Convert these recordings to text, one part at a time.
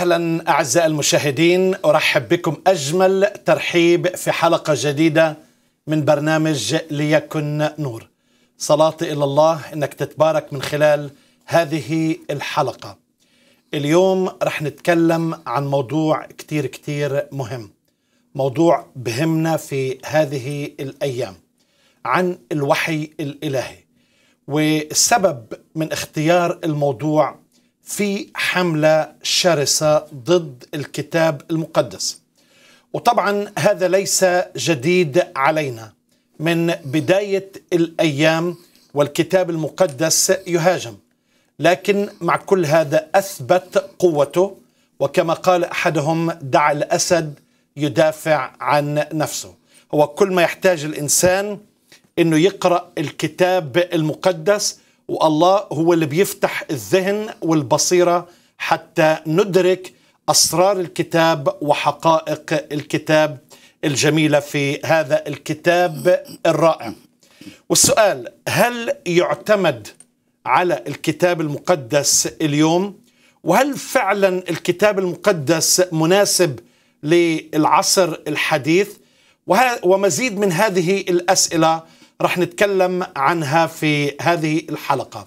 وسهلا اعزائي المشاهدين ارحب بكم اجمل ترحيب في حلقه جديده من برنامج ليكن نور. صلاتي الى الله انك تتبارك من خلال هذه الحلقه. اليوم رح نتكلم عن موضوع كتير كتير مهم. موضوع بهمنا في هذه الايام. عن الوحي الالهي. والسبب من اختيار الموضوع في حملة شرسة ضد الكتاب المقدس وطبعا هذا ليس جديد علينا من بداية الأيام والكتاب المقدس يهاجم لكن مع كل هذا أثبت قوته وكما قال أحدهم دع الأسد يدافع عن نفسه هو كل ما يحتاج الإنسان أنه يقرأ الكتاب المقدس والله هو اللي بيفتح الذهن والبصيره حتى ندرك اسرار الكتاب وحقائق الكتاب الجميله في هذا الكتاب الرائع. والسؤال هل يعتمد على الكتاب المقدس اليوم؟ وهل فعلا الكتاب المقدس مناسب للعصر الحديث؟ ومزيد من هذه الاسئله رح نتكلم عنها في هذه الحلقة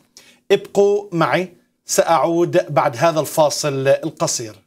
ابقوا معي سأعود بعد هذا الفاصل القصير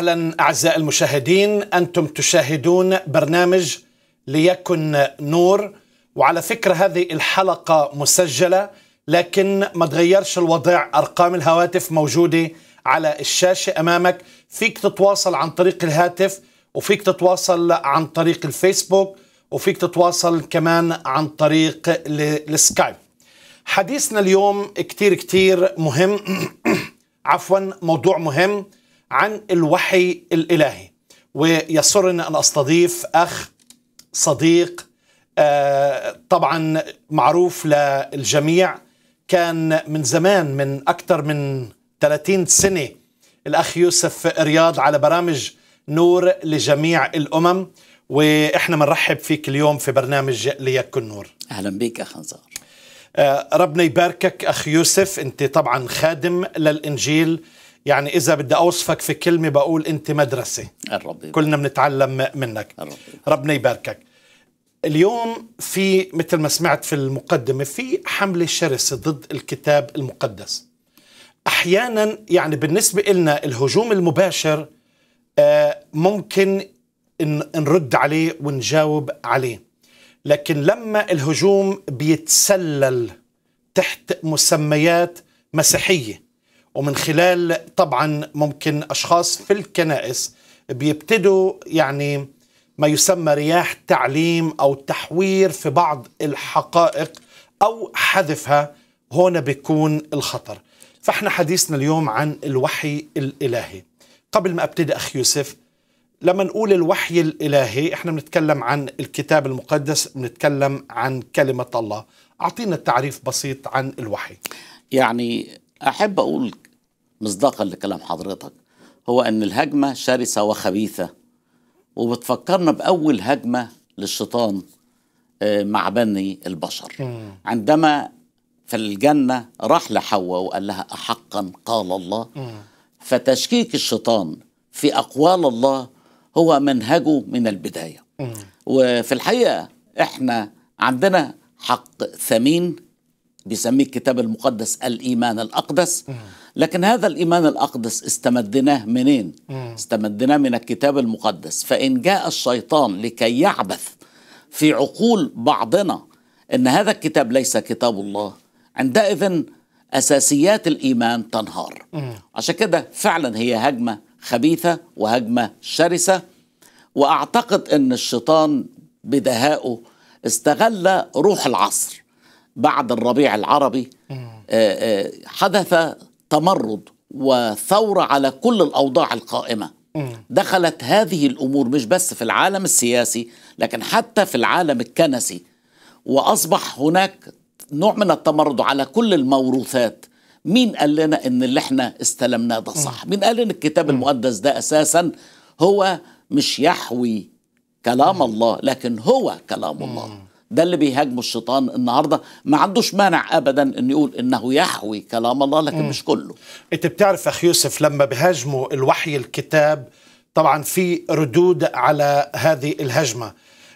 وسهلا اعزائي المشاهدين انتم تشاهدون برنامج ليكن نور وعلى فكره هذه الحلقه مسجله لكن ما تغيرش الوضع ارقام الهواتف موجوده على الشاشه امامك فيك تتواصل عن طريق الهاتف وفيك تتواصل عن طريق الفيسبوك وفيك تتواصل كمان عن طريق السكايب حديثنا اليوم كتير كتير مهم عفوا موضوع مهم عن الوحي الالهي ويسرني ان استضيف اخ صديق آه، طبعا معروف للجميع كان من زمان من اكثر من 30 سنه الاخ يوسف رياض على برامج نور لجميع الامم واحنا بنرحب فيك اليوم في برنامج ليكن نور اهلا بك اخ انصار آه، ربنا يباركك اخ يوسف انت طبعا خادم للانجيل يعني إذا بدي أوصفك في كلمة بقول أنت مدرسة الرب كلنا بنتعلم منك الرب. ربنا يباركك اليوم في مثل ما سمعت في المقدمة في حملة شرسة ضد الكتاب المقدس أحيانا يعني بالنسبة لنا الهجوم المباشر آه، ممكن نرد عليه ونجاوب عليه لكن لما الهجوم بيتسلل تحت مسميات مسيحيه ومن خلال طبعا ممكن أشخاص في الكنائس بيبتدوا يعني ما يسمى رياح تعليم أو تحوير في بعض الحقائق أو حذفها هنا بيكون الخطر فاحنا حديثنا اليوم عن الوحي الإلهي قبل ما أبتدي اخ يوسف لما نقول الوحي الإلهي احنا بنتكلم عن الكتاب المقدس بنتكلم عن كلمة الله أعطينا تعريف بسيط عن الوحي يعني أحب أقول مصداقا لكلام حضرتك هو أن الهجمة شرسة وخبيثة وبتفكرنا بأول هجمة للشيطان آه، مع بني البشر عندما في الجنة راح لحواء وقال لها أحقا قال الله فتشكيك الشيطان في أقوال الله هو منهجه من البداية وفي الحقيقة إحنا عندنا حق ثمين بيسميه الكتاب المقدس الإيمان الأقدس لكن هذا الإيمان الأقدس استمدناه منين؟ استمدناه من الكتاب المقدس فإن جاء الشيطان لكي يعبث في عقول بعضنا أن هذا الكتاب ليس كتاب الله عندئذ أساسيات الإيمان تنهار عشان كده فعلا هي هجمة خبيثة وهجمة شرسة وأعتقد أن الشيطان بدهائه استغل روح العصر بعد الربيع العربي آه، آه، حدث تمرد وثورة على كل الأوضاع القائمة دخلت هذه الأمور مش بس في العالم السياسي لكن حتى في العالم الكنسي وأصبح هناك نوع من التمرد على كل الموروثات مين قال لنا ان اللي احنا استلمناه ده صح مين قال ان الكتاب المقدس ده اساسا هو مش يحوي كلام الله لكن هو كلام الله ده اللي بيهاجمه الشيطان النهارده ما عندوش مانع ابدا ان يقول انه يحوي كلام الله لكن مش كله انت بتعرف اخ يوسف لما بيهاجموا الوحي الكتاب طبعا في ردود على هذه الهجمه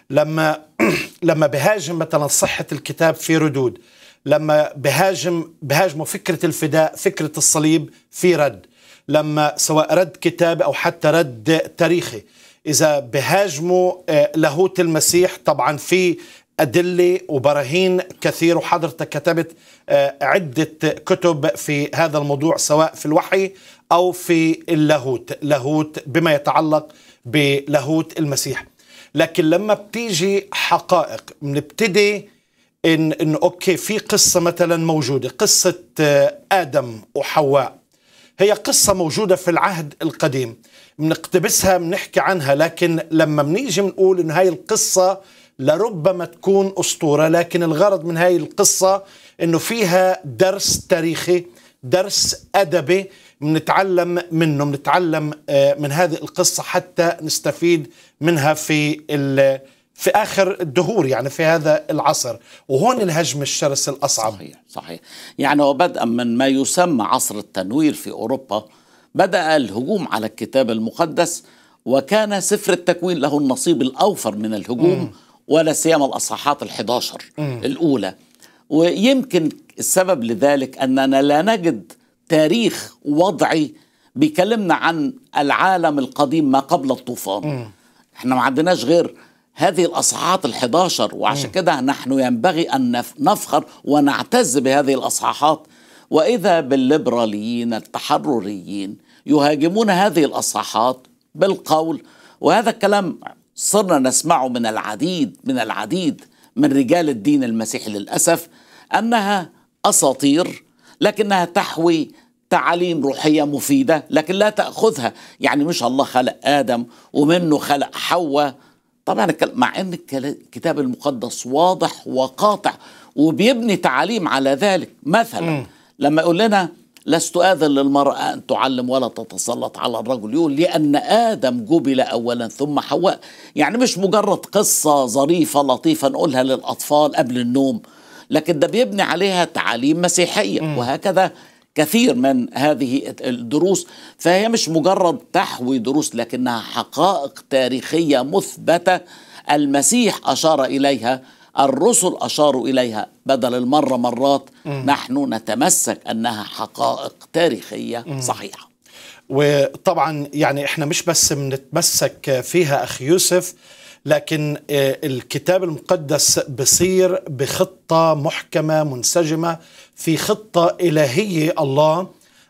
لما لما بهاجم مثلا صحه الكتاب في ردود لما بهاجم بهاجموا فكره الفداء فكره الصليب في رد لما سواء رد كتاب او حتى رد تاريخي اذا بهاجموا آه، لاهوت المسيح طبعا في أدلة وبراهين كثير وحضرتك كتبت آه، عدة كتب في هذا الموضوع سواء في الوحي أو في اللاهوت لاهوت بما يتعلق بلاهوت المسيح لكن لما بتيجي حقائق بنبتدي إن, إن أوكي في قصة مثلا موجودة قصة آه، آدم وحواء هي قصة موجودة في العهد القديم بنقتبسها بنحكي عنها لكن لما بنيجي بنقول إن هاي القصة لربما تكون أسطورة لكن الغرض من هاي القصة أنه فيها درس تاريخي درس أدبي بنتعلم منه بنتعلم آه، من هذه القصة حتى نستفيد منها في في اخر الدهور يعني في هذا العصر وهون الهجم الشرس الاصعب صحيح صحيح يعني وبدءا من ما يسمى عصر التنوير في اوروبا بدا الهجوم على الكتاب المقدس وكان سفر التكوين له النصيب الاوفر من الهجوم م. ولا سيما الأصحاحات ال11 الأولى ويمكن السبب لذلك أننا لا نجد تاريخ وضعي بيكلمنا عن العالم القديم ما قبل الطوفان احنا ما عندناش غير هذه الأصحاحات ال11 وعشان كده نحن ينبغي أن نفخر ونعتز بهذه الأصحاحات وإذا بالليبراليين التحرريين يهاجمون هذه الأصحاحات بالقول وهذا الكلام صرنا نسمعه من العديد من العديد من رجال الدين المسيحي للاسف انها اساطير لكنها تحوي تعاليم روحيه مفيده لكن لا تاخذها يعني مش الله خلق ادم ومنه خلق حواء طبعا مع ان الكتاب المقدس واضح وقاطع وبيبني تعاليم على ذلك مثلا لما يقول لنا لست آذن للمرأة أن تعلم ولا تتسلط على الرجل يقول لأن آدم جبل أولا ثم حواء يعني مش مجرد قصة ظريفة لطيفة نقولها للأطفال قبل النوم لكن ده بيبني عليها تعاليم مسيحية وهكذا كثير من هذه الدروس فهي مش مجرد تحوي دروس لكنها حقائق تاريخية مثبتة المسيح أشار إليها الرسل أشاروا إليها بدل المرة مرات نحن نتمسك أنها حقائق تاريخية صحيحة وطبعا يعني احنا مش بس بنتمسك فيها أخ يوسف لكن آه، الكتاب المقدس بصير بخطة محكمة منسجمة في خطة إلهية الله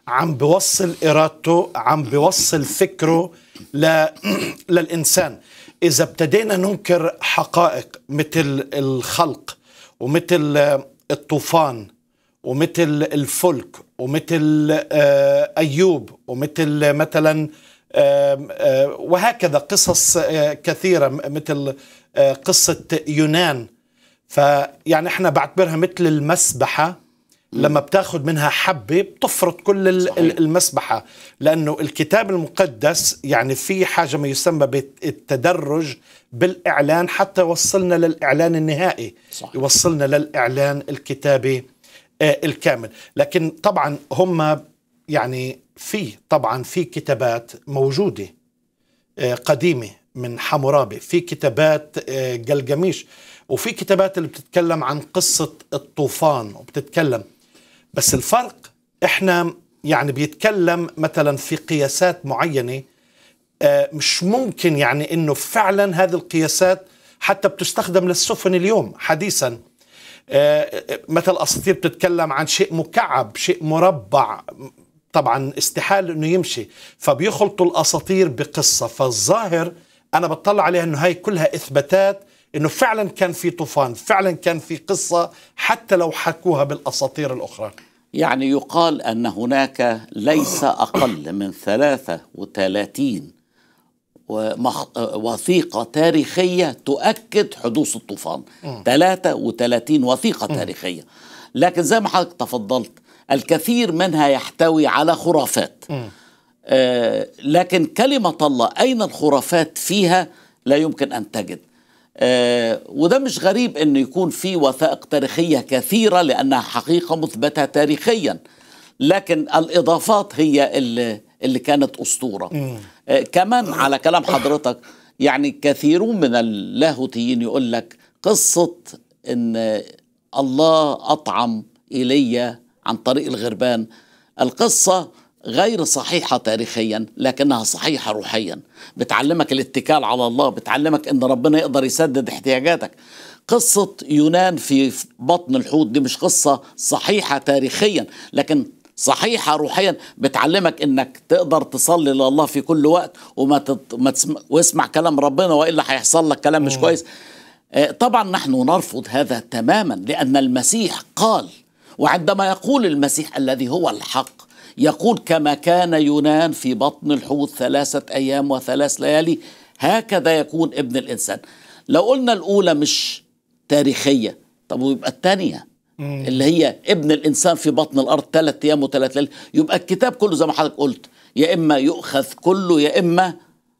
عم بوصل إرادته عم بوصل فكره للإنسان إذا ابتدينا ننكر حقائق مثل الخلق ومثل آه، الطوفان ومثل الفلك ومثل آه، أيوب ومثل آه، مثلا وهكذا قصص كثيرة مثل قصة يونان فيعني احنا بعتبرها مثل المسبحة لما بتاخد منها حبة بتفرط كل صحيح. المسبحة لأنه الكتاب المقدس يعني في حاجة ما يسمى بالتدرج بالإعلان حتى وصلنا للإعلان النهائي صحيح. يوصلنا للإعلان الكتابي آه، الكامل لكن طبعا هم يعني في طبعا في كتابات موجودة آه، قديمة من حمورابي في كتابات آه، جلجميش وفي كتابات اللي بتتكلم عن قصة الطوفان وبتتكلم بس الفرق احنا يعني بيتكلم مثلا في قياسات معينه آه، مش ممكن يعني انه فعلا هذه القياسات حتى بتستخدم للسفن اليوم حديثا آه، مثل اساطير بتتكلم عن شيء مكعب شيء مربع طبعا استحال انه يمشي فبيخلطوا الاساطير بقصه فالظاهر انا بطلع عليها انه هاي كلها اثباتات انه فعلا كان في طوفان فعلا كان في قصه حتى لو حكوها بالاساطير الاخرى يعني يقال ان هناك ليس اقل من 33 وثيقة تاريخية تؤكد حدوث الطوفان 33 وثيقة تاريخية لكن زي ما حضرتك تفضلت الكثير منها يحتوي على خرافات آه، لكن كلمة الله أين الخرافات فيها لا يمكن أن تجد آه، وده مش غريب انه يكون في وثائق تاريخيه كثيره لانها حقيقه مثبته تاريخيا لكن الاضافات هي اللي, اللي كانت اسطوره آه، كمان على كلام حضرتك يعني كثيرون من اللاهوتيين يقول لك قصه ان الله اطعم ايليا عن طريق الغربان القصه غير صحيحة تاريخيا لكنها صحيحة روحيا بتعلمك الاتكال على الله بتعلمك ان ربنا يقدر يسدد احتياجاتك قصة يونان في بطن الحوت دي مش قصة صحيحة تاريخيا لكن صحيحه روحيا بتعلمك انك تقدر تصلي لله في كل وقت وما تت... ما تسم... واسمع كلام ربنا والا هيحصل لك كلام مش كويس آه، طبعا نحن نرفض هذا تماما لان المسيح قال وعندما يقول المسيح الذي هو الحق يقول كما كان يونان في بطن الحوت ثلاثة أيام وثلاث ليالي هكذا يكون ابن الإنسان لو قلنا الأولى مش تاريخية طب ويبقى الثانية اللي هي ابن الإنسان في بطن الأرض ثلاثة أيام وثلاث ليالي يبقى الكتاب كله زي ما حضرتك قلت يا إما يؤخذ كله يا إما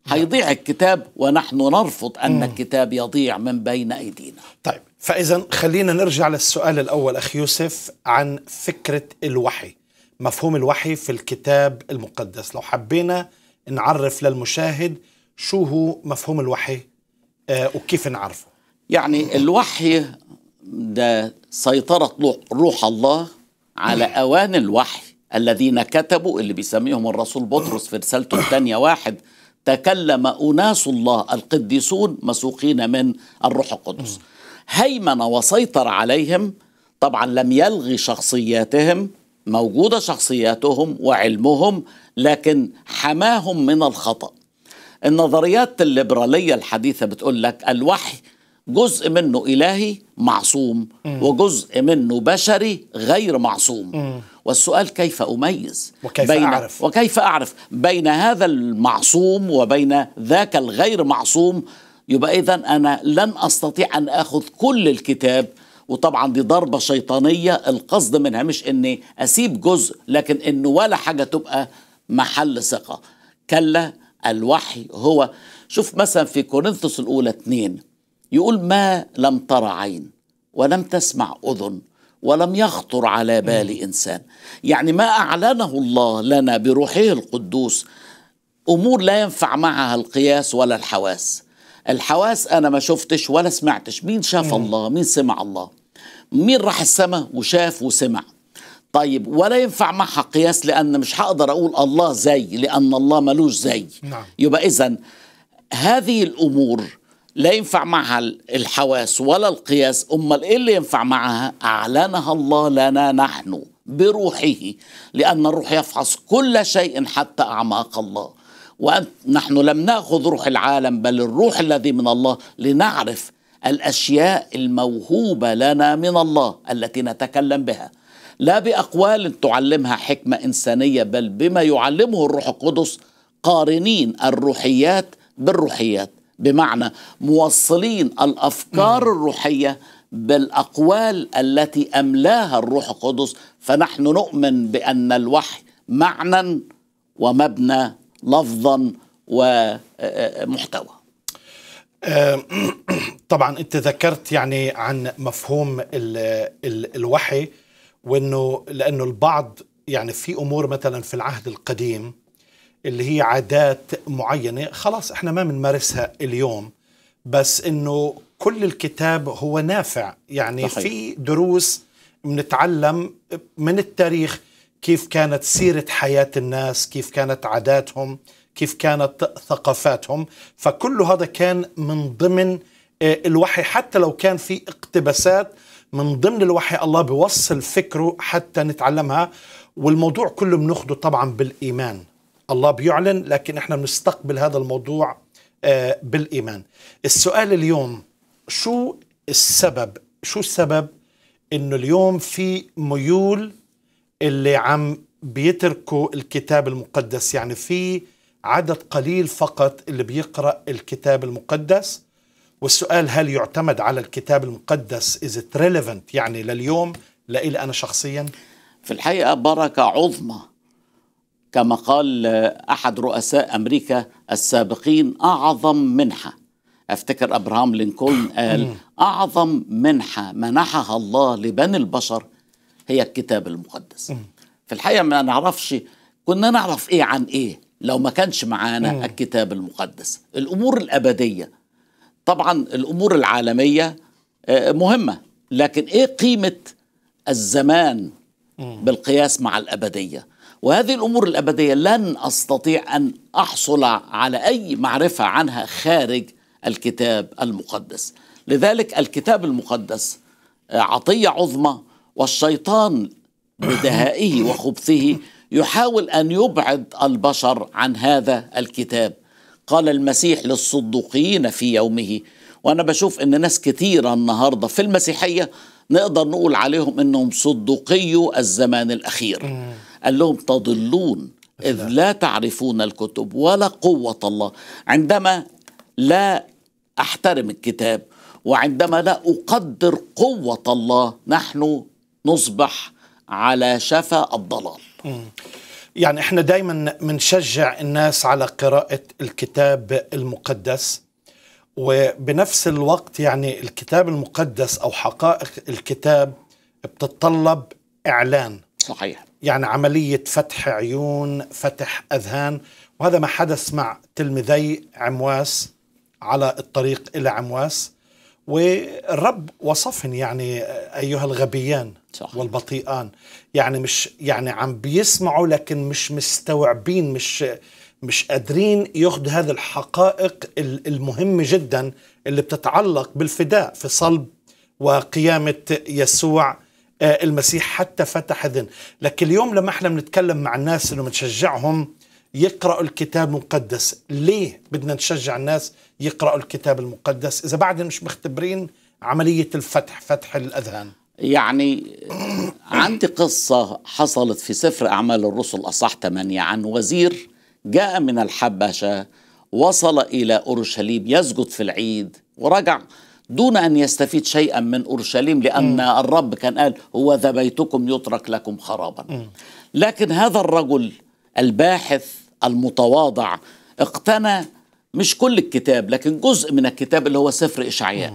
هيضيع الكتاب ونحن نرفض أن الكتاب يضيع من بين أيدينا طيب فإذا خلينا نرجع للسؤال الأول أخي يوسف عن فكرة الوحي مفهوم الوحي في الكتاب المقدس لو حبينا نعرف للمشاهد شو هو مفهوم الوحي آه، وكيف نعرفه يعني الوحي ده سيطرة روح الله على أوان الوحي الذين كتبوا اللي بيسميهم الرسول بطرس في رسالته الثانية واحد تكلم أناس الله القديسون مسوقين من الروح القدس هيمن وسيطر عليهم طبعا لم يلغي شخصياتهم موجودة شخصياتهم وعلمهم لكن حماهم من الخطأ النظريات الليبرالية الحديثة بتقول لك الوحي جزء منه إلهي معصوم وجزء منه بشري غير معصوم والسؤال كيف أميز وكيف بين أعرف وكيف أعرف بين هذا المعصوم وبين ذاك الغير معصوم يبقى إذا أنا لن أستطيع أن أخذ كل الكتاب وطبعا دي ضربة شيطانية القصد منها مش اني اسيب جزء لكن انه ولا حاجة تبقى محل ثقة كلا الوحي هو شوف مثلا في كورنثوس الاولى اثنين يقول ما لم ترى عين ولم تسمع اذن ولم يخطر على بال انسان يعني ما اعلنه الله لنا بروحه القدوس امور لا ينفع معها القياس ولا الحواس الحواس انا ما شفتش ولا سمعتش مين شاف مم. الله مين سمع الله مين راح السماء وشاف وسمع طيب ولا ينفع معها قياس لان مش هقدر اقول الله زي لان الله ملوش زي نعم. يبقى اذا هذه الامور لا ينفع معها الحواس ولا القياس امال ايه اللي ينفع معها اعلنها الله لنا نحن بروحه لان الروح يفحص كل شيء حتى اعماق الله ونحن لم ناخذ روح العالم بل الروح الذي من الله لنعرف الاشياء الموهوبه لنا من الله التي نتكلم بها لا باقوال تعلمها حكمه انسانيه بل بما يعلمه الروح القدس قارنين الروحيات بالروحيات بمعنى موصلين الافكار الروحيه بالاقوال التي املاها الروح القدس فنحن نؤمن بان الوحي معنى ومبنى لفظا ومحتوى آه، آه، آه، طبعا انت ذكرت يعني عن مفهوم الـ الـ الوحي وانه لانه البعض يعني في امور مثلا في العهد القديم اللي هي عادات معينه خلاص احنا ما بنمارسها اليوم بس انه كل الكتاب هو نافع يعني صحيح. في دروس بنتعلم من التاريخ كيف كانت سيرة حياة الناس كيف كانت عاداتهم كيف كانت ثقافاتهم فكل هذا كان من ضمن آه، الوحي حتى لو كان في اقتباسات من ضمن الوحي الله بيوصل فكره حتى نتعلمها والموضوع كله بناخده طبعا بالإيمان الله بيعلن لكن احنا بنستقبل هذا الموضوع آه، بالإيمان السؤال اليوم شو السبب شو السبب انه اليوم في ميول اللي عم بيتركوا الكتاب المقدس يعني في عدد قليل فقط اللي بيقرأ الكتاب المقدس والسؤال هل يعتمد على الكتاب المقدس is it relevant يعني لليوم لإلي أنا شخصيا في الحقيقة بركة عظمى كما قال أحد رؤساء أمريكا السابقين أعظم منحة أفتكر أبراهام لينكولن قال أعظم منحة منحها الله لبني البشر هي الكتاب المقدس في الحقيقة ما نعرفش كنا نعرف إيه عن إيه لو ما كانش معانا الكتاب المقدس الأمور الأبدية طبعا الأمور العالمية آه، مهمة لكن إيه قيمة الزمان بالقياس مع الأبدية وهذه الأمور الأبدية لن أستطيع أن أحصل على أي معرفة عنها خارج الكتاب المقدس لذلك الكتاب المقدس آه، عطية عظمى والشيطان بدهائه وخبثه يحاول ان يبعد البشر عن هذا الكتاب قال المسيح للصدوقيين في يومه وانا بشوف ان ناس كثيره النهارده في المسيحيه نقدر نقول عليهم انهم صدوقيو الزمان الاخير قال لهم تضلون اذ لا تعرفون الكتب ولا قوه الله عندما لا احترم الكتاب وعندما لا اقدر قوه الله نحن نصبح على شفا الضلال يعني احنا دايما بنشجع الناس على قراءة الكتاب المقدس وبنفس الوقت يعني الكتاب المقدس او حقائق الكتاب بتتطلب اعلان صحيح يعني عملية فتح عيون فتح أذهان وهذا ما حدث مع تلميذي عمواس على الطريق إلى عمواس والرب وصفهم يعني أيها الغبيان صح. والبطيئان يعني مش يعني عم بيسمعوا لكن مش مستوعبين مش مش قادرين ياخذوا هذه الحقائق المهمه جدا اللي بتتعلق بالفداء في صلب وقيامه يسوع آه، المسيح حتى فتح ذن لكن اليوم لما احنا بنتكلم مع الناس انه بنشجعهم يقرأوا الكتاب المقدس ليه بدنا نشجع الناس يقرأوا الكتاب المقدس إذا بعد مش مختبرين عملية الفتح فتح الأذهان يعني عندي قصة حصلت في سفر أعمال الرسل أصح 8 عن وزير جاء من الحبشة وصل إلى أورشليم يسجد في العيد ورجع دون أن يستفيد شيئا من أورشليم لأن م. الرب كان قال هو ذا بيتكم يترك لكم خرابا م. لكن هذا الرجل الباحث المتواضع اقتنى مش كل الكتاب لكن جزء من الكتاب اللي هو سفر إشعياء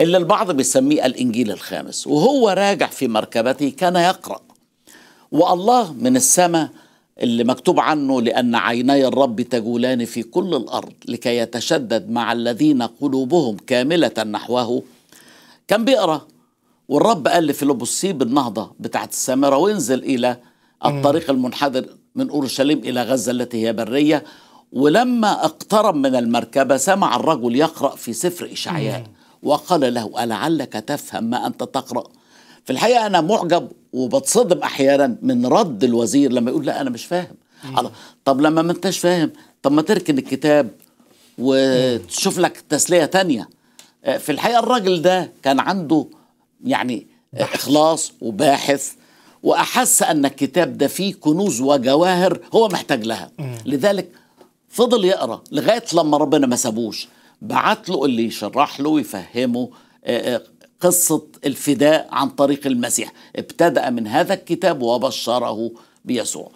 اللي البعض بيسميه الإنجيل الخامس وهو راجع في مركبته كان يقرأ والله من السماء اللي مكتوب عنه لأن عيني الرب تجولان في كل الأرض لكي يتشدد مع الذين قلوبهم كاملة نحوه كان بيقرأ والرب قال في سيب النهضة بتاعت السامرة وانزل إلى الطريق المنحدر من أورشليم إلى غزة التي هي برية ولما اقترب من المركبة سمع الرجل يقرأ في سفر إشعياء وقال له ألعلك تفهم ما أنت تقرأ في الحقيقة أنا معجب وبتصدم أحيانا من رد الوزير لما يقول لا أنا مش فاهم على طب لما ما انتش فاهم طب ما تركن الكتاب وتشوف لك تسلية تانية آه، في الحقيقة الراجل ده كان عنده يعني إخلاص وباحث وأحس أن الكتاب ده فيه كنوز وجواهر هو محتاج لها لذلك فضل يقرأ لغاية لما ربنا ما سابوش بعت له اللي يشرح له ويفهمه آه، آه، قصة الفداء عن طريق المسيح ابتدأ من هذا الكتاب وبشره بيسوع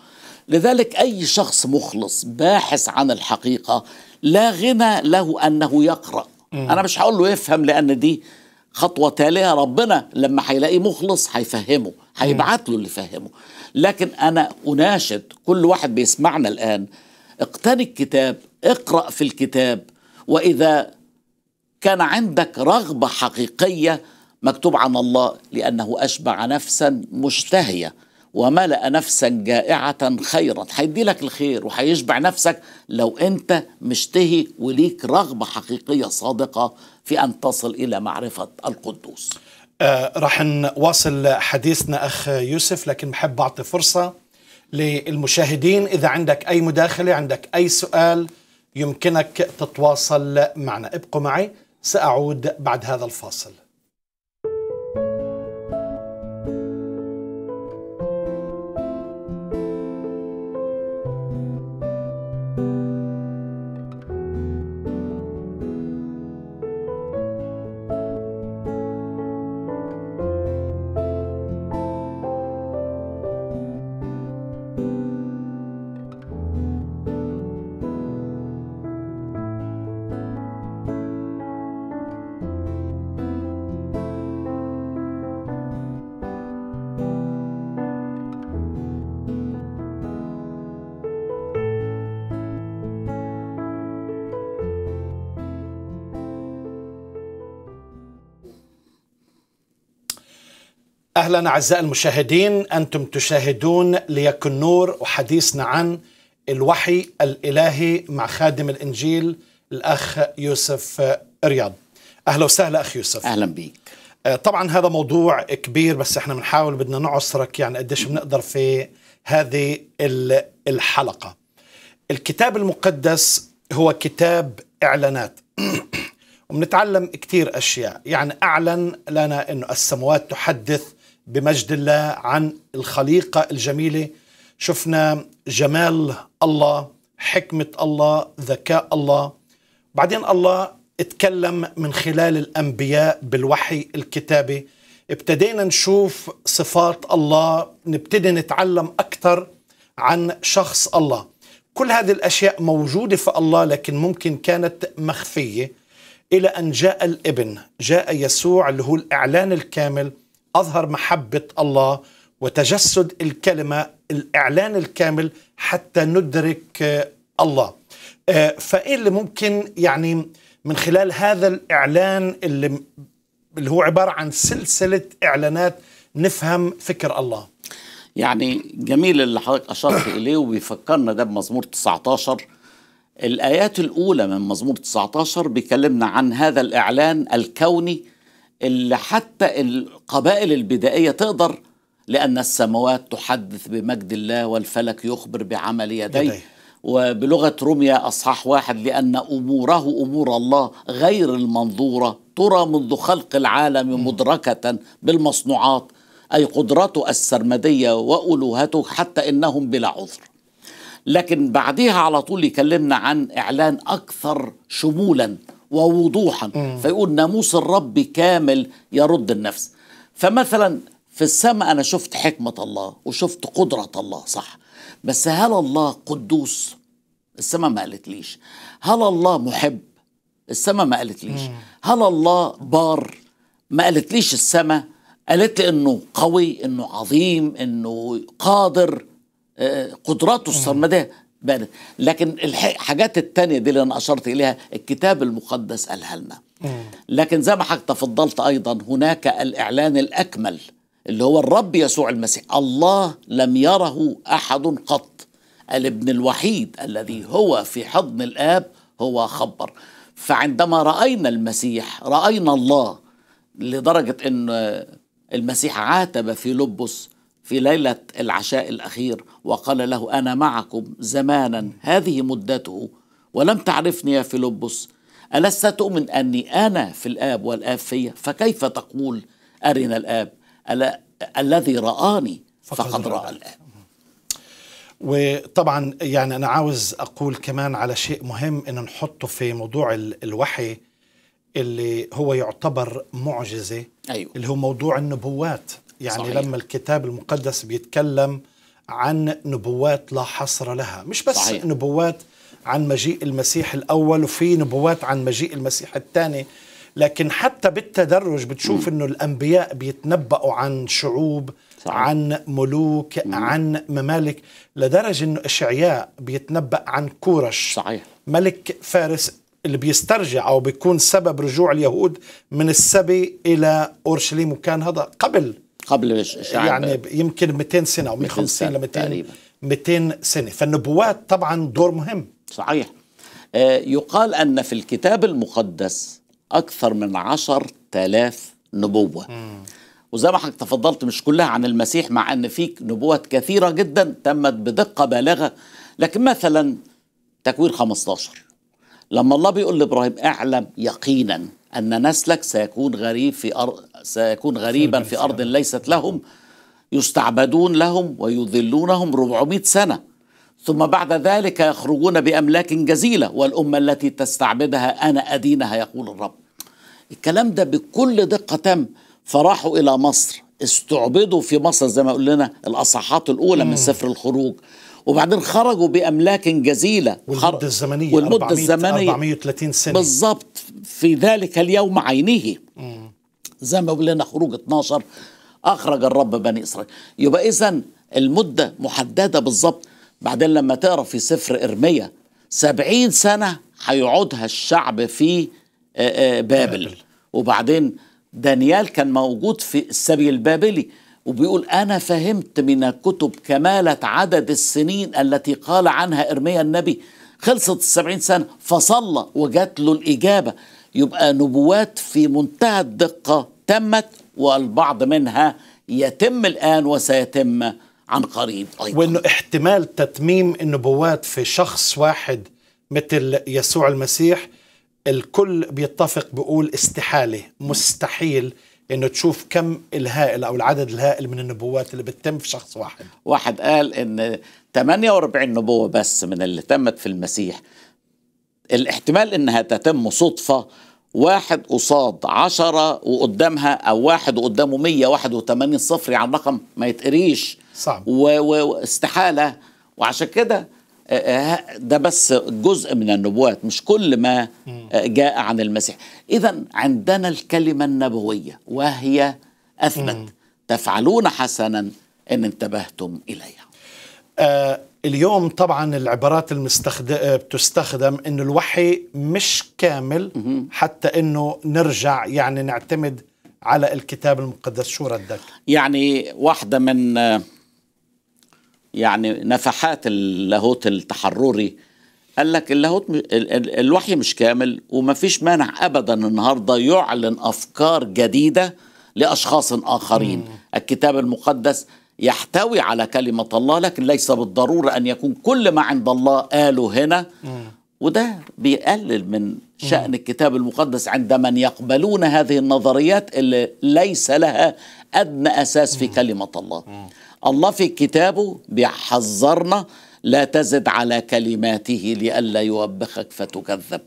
لذلك أي شخص مخلص باحث عن الحقيقة لا غنى له أنه يقرأ أنا مش هقول له يفهم لأن دي خطوة تالية ربنا لما هيلاقي مخلص هيفهمه هيبعت له اللي يفهمه لكن أنا أناشد كل واحد بيسمعنا الآن اقتني الكتاب اقرأ في الكتاب واذا كان عندك رغبه حقيقيه مكتوب عن الله لانه اشبع نفسا مشتهيه وملا نفسا جائعه خيرا هيدي لك الخير وهيشبع نفسك لو انت مشتهي وليك رغبه حقيقيه صادقه في ان تصل الى معرفه القدوس آه راح نواصل حديثنا اخ يوسف لكن بحب اعطي فرصه للمشاهدين اذا عندك اي مداخله عندك اي سؤال يمكنك تتواصل معنا ابقوا معي سأعود بعد هذا الفاصل أهلا أعزائي المشاهدين أنتم تشاهدون ليكن نور وحديثنا عن الوحي الإلهي مع خادم الإنجيل الأخ يوسف رياض أهلا وسهلا أخ يوسف أهلا بيك آه، طبعا هذا موضوع كبير بس احنا بنحاول بدنا نعصرك يعني قديش بنقدر في هذه الحلقة الكتاب المقدس هو كتاب إعلانات وبنتعلم كثير أشياء يعني أعلن لنا أنه السموات تحدث بمجد الله عن الخليقة الجميلة شفنا جمال الله حكمة الله ذكاء الله بعدين الله اتكلم من خلال الأنبياء بالوحي الكتابي ابتدينا نشوف صفات الله نبتدي نتعلم أكثر عن شخص الله كل هذه الأشياء موجودة في الله لكن ممكن كانت مخفية إلى أن جاء الابن جاء يسوع اللي هو الإعلان الكامل أظهر محبة الله وتجسد الكلمة الإعلان الكامل حتى ندرك آه، الله آه، فإيه اللي ممكن يعني من خلال هذا الإعلان اللي, اللي هو عبارة عن سلسلة إعلانات نفهم فكر الله يعني جميل اللي حضرتك أشرت إليه وبيفكرنا ده بمزمور 19 الآيات الأولى من مزمور 19 بيكلمنا عن هذا الإعلان الكوني اللي حتى القبائل البدائيه تقدر لان السماوات تحدث بمجد الله والفلك يخبر بعمل يديه وبلغه روميا اصحاح واحد لان اموره امور الله غير المنظوره ترى منذ خلق العالم مدركه بالمصنوعات اي قدرته السرمديه والوهته حتى انهم بلا عذر لكن بعديها على طول يكلمنا عن اعلان اكثر شمولا ووضوحا مم. فيقول ناموس الرب كامل يرد النفس فمثلا في السماء أنا شفت حكمة الله وشفت قدرة الله صح بس هل الله قدوس السماء ما قالت ليش هل الله محب السماء ما قالت ليش هل الله بار ما قالت ليش السماء قالت لي انه قوي انه عظيم انه قادر آه، قدراته السرمدية بارد لكن الحاجات التانية دي اللي أنا أشرت إليها الكتاب المقدس قالها لنا لكن زي ما حضرتك تفضلت أيضا هناك الإعلان الأكمل اللي هو الرب يسوع المسيح الله لم يره أحد قط الابن الوحيد الذي هو في حضن الآب هو خبر فعندما رأينا المسيح رأينا الله لدرجة أن المسيح عاتب في لبس في ليلة العشاء الأخير وقال له أنا معكم زمانا هذه مدته ولم تعرفني يا فيلبس ألست تؤمن أني أنا في الآب والآب فيا فكيف تقول أرنا الآب ألا الذي رآني فقد رأى الآب وطبعا يعني أنا عاوز أقول كمان على شيء مهم إن نحطه في موضوع الوحي اللي هو يعتبر معجزة أيوه. اللي هو موضوع النبوات يعني صحيح. لما الكتاب المقدس بيتكلم عن نبوات لا حصر لها مش بس صحيح. نبوات عن مجيء المسيح الأول وفي نبوات عن مجيء المسيح الثاني لكن حتى بالتدرج بتشوف انه الانبياء بيتنبأوا عن شعوب صحيح. عن ملوك مم. عن ممالك لدرجه انه اشعياء بيتنبأ عن كورش صحيح ملك فارس اللي بيسترجع او بيكون سبب رجوع اليهود من السبي الى اورشليم وكان هذا قبل قبل الشعب يعني يمكن 200 سنه او 150 ل 200 تقريبا 200 سنه فالنبوات طبعا دور مهم صحيح آه، يقال ان في الكتاب المقدس اكثر من 10000 نبوه مم. وزي ما حضرتك تفضلت مش كلها عن المسيح مع ان في نبوات كثيره جدا تمت بدقه بالغه لكن مثلا تكوين 15 لما الله بيقول لابراهيم اعلم يقينا ان نسلك سيكون غريب في أرض سيكون غريبا في أرض ليست لهم يستعبدون لهم ويذلونهم 400 سنة ثم بعد ذلك يخرجون بأملاك جزيلة والأمة التي تستعبدها أنا أدينها يقول الرب الكلام ده بكل دقة تم فراحوا إلى مصر استعبدوا في مصر زي ما قلنا الأصحاحات الأولى من سفر الخروج وبعدين خرجوا بأملاك جزيلة والمدة الزمنية والمدة 400 الزمنية 430 سنة بالضبط في ذلك اليوم عينه زي ما بيقول لنا خروج 12 اخرج الرب بني اسرائيل يبقى اذا المده محدده بالظبط بعدين لما تقرا في سفر ارميا سبعين سنه هيقعدها الشعب في آه، آه، بابل وبعدين دانيال كان موجود في السبي البابلي وبيقول أنا فهمت من الكتب كمالة عدد السنين التي قال عنها إرميا النبي خلصت السبعين سنة فصلى وجات له الإجابة يبقى نبوات في منتهى الدقة تمت والبعض منها يتم الآن وسيتم عن قريب أيضا وأنه احتمال تتميم النبوات في شخص واحد مثل يسوع المسيح الكل بيتفق بيقول استحالة مستحيل انه تشوف كم الهائل او العدد الهائل من النبوات اللي بتتم في شخص واحد واحد قال ان 48 نبوة بس من اللي تمت في المسيح الاحتمال انها تتم صدفة واحد قصاد عشرة وقدامها أو واحد وقدامه 181 صفر يعني الرقم ما يتقريش صعب واستحالة وعشان كده آه، آه، ده بس جزء من النبوات مش كل ما آه، جاء عن المسيح إذا عندنا الكلمة النبوية وهي أثبت تفعلون حسنا إن انتبهتم إليها اليوم طبعا العبارات المستخدمة آه، بتستخدم انه الوحي مش كامل حتى انه نرجع يعني نعتمد على الكتاب المقدس شو ردك يعني واحدة من آه، يعني نفحات اللاهوت التحرري قال لك اللاهوت الوحي مش كامل وما فيش مانع ابدا النهارده يعلن افكار جديده لاشخاص اخرين مم. الكتاب المقدس يحتوي على كلمة الله لكن ليس بالضرورة أن يكون كل ما عند الله قاله هنا وده بيقلل من شأن الكتاب المقدس عند من يقبلون هذه النظريات اللي ليس لها أدنى أساس في كلمة الله الله في كتابه بيحذرنا لا تزد على كلماته لئلا يوبخك فتكذب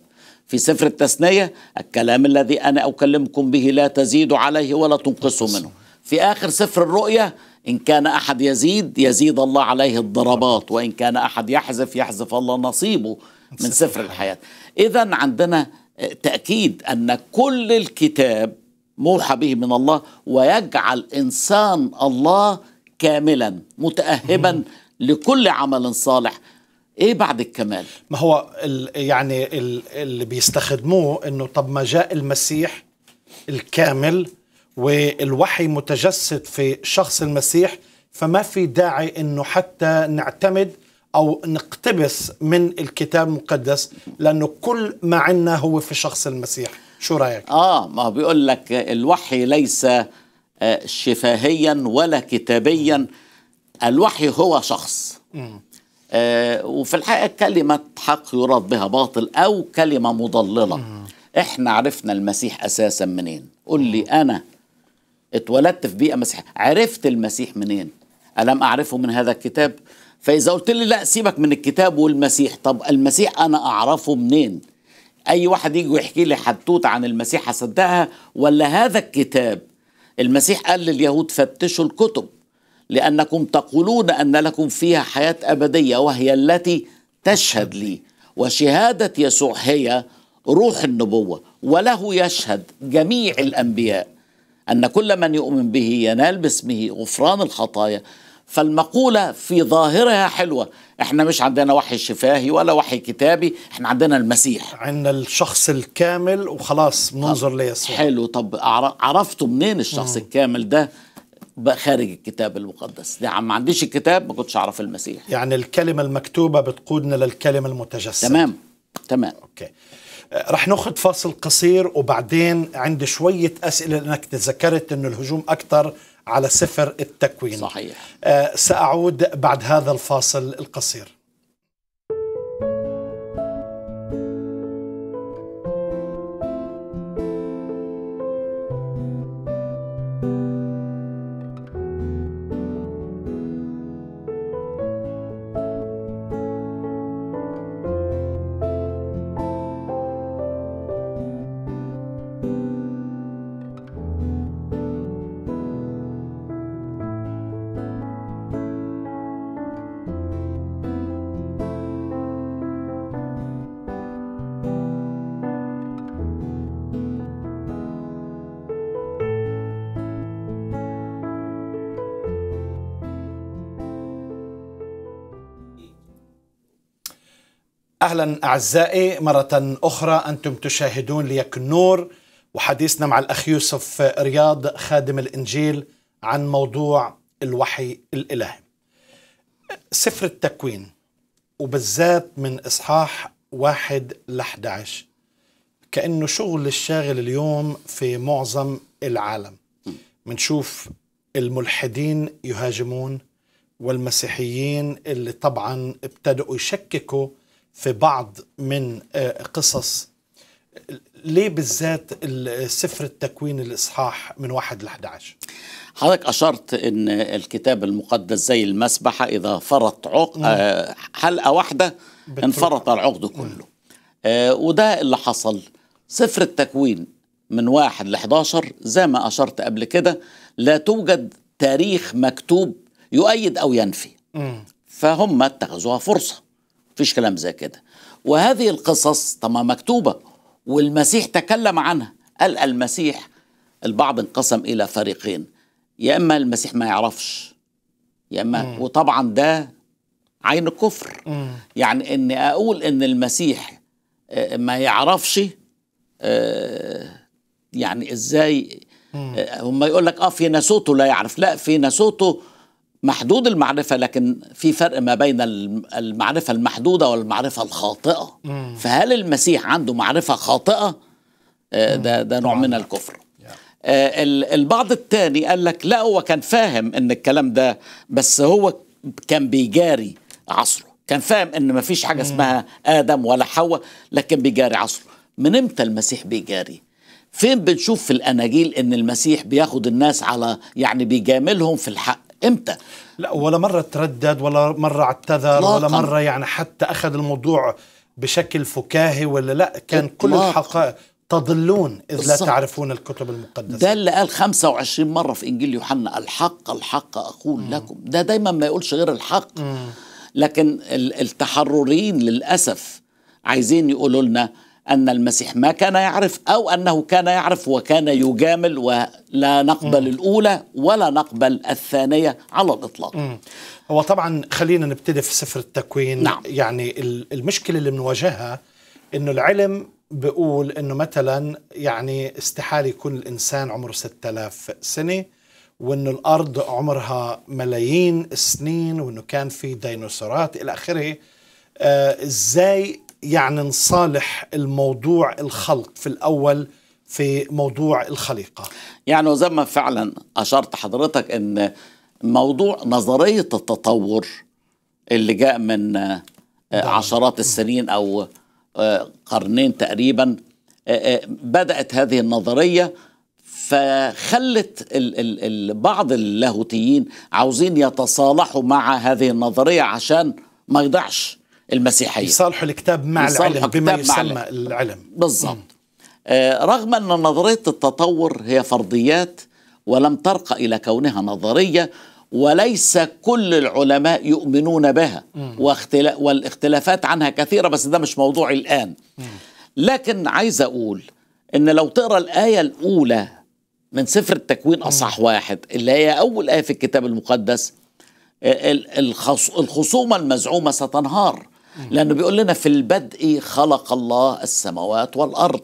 في سفر التثنية الكلام الذي أنا أكلمكم به لا تزيد عليه ولا تنقصوا منه في آخر سفر الرؤية إن كان أحد يزيد يزيد الله عليه الضربات وإن كان أحد يحذف يحذف الله نصيبه من سفر الحياة إذا عندنا تأكيد أن كل الكتاب موحى به من الله ويجعل إنسان الله كاملا متأهبا لكل عمل صالح ايه بعد الكمال ما هو الـ يعني الـ اللي بيستخدموه انه طب ما جاء المسيح الكامل والوحي متجسد في شخص المسيح فما في داعي انه حتى نعتمد او نقتبس من الكتاب المقدس لانه كل ما عندنا هو في شخص المسيح شو رايك اه ما بيقول لك الوحي ليس آه، شفاهيا ولا كتابيا الوحي هو شخص آه وفي الحقيقه كلمه حق يراد بها باطل او كلمه مضلله احنا عرفنا المسيح اساسا منين قل لي انا اتولدت في بيئة مسيحية عرفت المسيح منين ألم أعرفه من هذا الكتاب فإذا قلت لي لا سيبك من الكتاب والمسيح طب المسيح أنا أعرفه منين أي واحد يجي ويحكي لي حدوتة عن المسيح هصدقها ولا هذا الكتاب المسيح قال لليهود فتشوا الكتب لأنكم تقولون أن لكم فيها حياة أبدية وهي التي تشهد لي وشهادة يسوع هي روح النبوة وله يشهد جميع الأنبياء أن كل من يؤمن به ينال باسمه غفران الخطايا فالمقولة في ظاهرها حلوة احنا مش عندنا وحي شفاهي ولا وحي كتابي احنا عندنا المسيح عندنا الشخص الكامل وخلاص بننظر ليسوع حلو طب عرفتوا منين الشخص مم. الكامل ده خارج الكتاب المقدس ده ما عنديش الكتاب ما كنتش اعرف المسيح يعني الكلمة المكتوبة بتقودنا للكلمة المتجسدة تمام تمام اوكي رح ناخذ فاصل قصير وبعدين عندي شويه اسئله لانك تذكرت انه الهجوم اكثر على سفر التكوين صحيح آه، ساعود بعد هذا الفاصل القصير أهلا أعزائي مرة أخرى أنتم تشاهدون ليك النور وحديثنا مع الأخ يوسف رياض خادم الإنجيل عن موضوع الوحي الإلهي سفر التكوين وبالذات من إصحاح واحد لحد عشر كأنه شغل الشاغل اليوم في معظم العالم منشوف الملحدين يهاجمون والمسيحيين اللي طبعا ابتدأوا يشككوا في بعض من آه، قصص ليه بالذات سفر التكوين الإصحاح من واحد ل 11 حضرتك أشرت أن الكتاب المقدس زي المسبحة إذا فرط عق... آه، حلقة واحدة انفرط العقد كله آه وده اللي حصل سفر التكوين من واحد ل 11 زي ما أشرت قبل كده لا توجد تاريخ مكتوب يؤيد أو ينفي مم. فهم اتخذوها فرصة فيش كلام زي كده وهذه القصص طب مكتوبة والمسيح تكلم عنها قال المسيح البعض انقسم إلى فريقين يا إما المسيح ما يعرفش يا إما مم. وطبعا ده عين الكفر يعني أني أقول إن المسيح آه، ما يعرفش آه، يعني إزاي آه، هم يقول لك اه في ناسوته لا يعرف لا في ناسوته محدود المعرفه لكن في فرق ما بين المعرفه المحدوده والمعرفه الخاطئه مم. فهل المسيح عنده معرفه خاطئه آه، ده ده نوع من الكفر آه، البعض الثاني قال لك لا هو كان فاهم ان الكلام ده بس هو كان بيجاري عصره كان فاهم ان ما فيش حاجه اسمها ادم ولا حواء لكن بيجاري عصره من امتى المسيح بيجاري فين بنشوف في الاناجيل ان المسيح بياخد الناس على يعني بيجاملهم في الحق امتى لا ولا مره تردد ولا مره اعتذر ولا مره يعني حتى اخذ الموضوع بشكل فكاهي ولا لا كان إطلاق. كل الحقائق تضلون إذ بالصبت. لا تعرفون الكتب المقدسة ده اللي قال 25 مرة في إنجيل يوحنا الحق الحق أقول مم. لكم ده دايما ما يقولش غير الحق مم. لكن التحررين للأسف عايزين يقولوا لنا أن المسيح ما كان يعرف أو أنه كان يعرف وكان يجامل ولا نقبل م. الأولى ولا نقبل الثانية على الإطلاق م. هو طبعا خلينا نبتدي في سفر التكوين نعم. يعني المشكلة اللي بنواجهها أنه العلم بيقول أنه مثلا يعني استحالة يكون الإنسان عمره 6000 سنة وأنه الأرض عمرها ملايين السنين وأنه كان في ديناصورات إلى آخره آه ازاي يعني نصالح الموضوع الخلق في الأول في موضوع الخليقة يعني وزي ما فعلا أشرت حضرتك أن موضوع نظرية التطور اللي جاء من نعم. عشرات السنين أو قرنين تقريبا بدأت هذه النظرية فخلت بعض اللاهوتيين عاوزين يتصالحوا مع هذه النظرية عشان ما يضعش المسيحيه يصالحوا الكتاب مع العلم بما يسمى العلم, العلم بالضبط آه، رغم ان نظريه التطور هي فرضيات ولم ترقى الى كونها نظريه وليس كل العلماء يؤمنون بها والاختلافات عنها كثيره بس ده مش موضوعي الان لكن عايز اقول ان لو تقرا الايه الاولى من سفر التكوين اصح واحد اللي هي اول ايه في الكتاب المقدس آه، الخصومه المزعومه ستنهار لأنه بيقول لنا في البدء خلق الله السماوات والأرض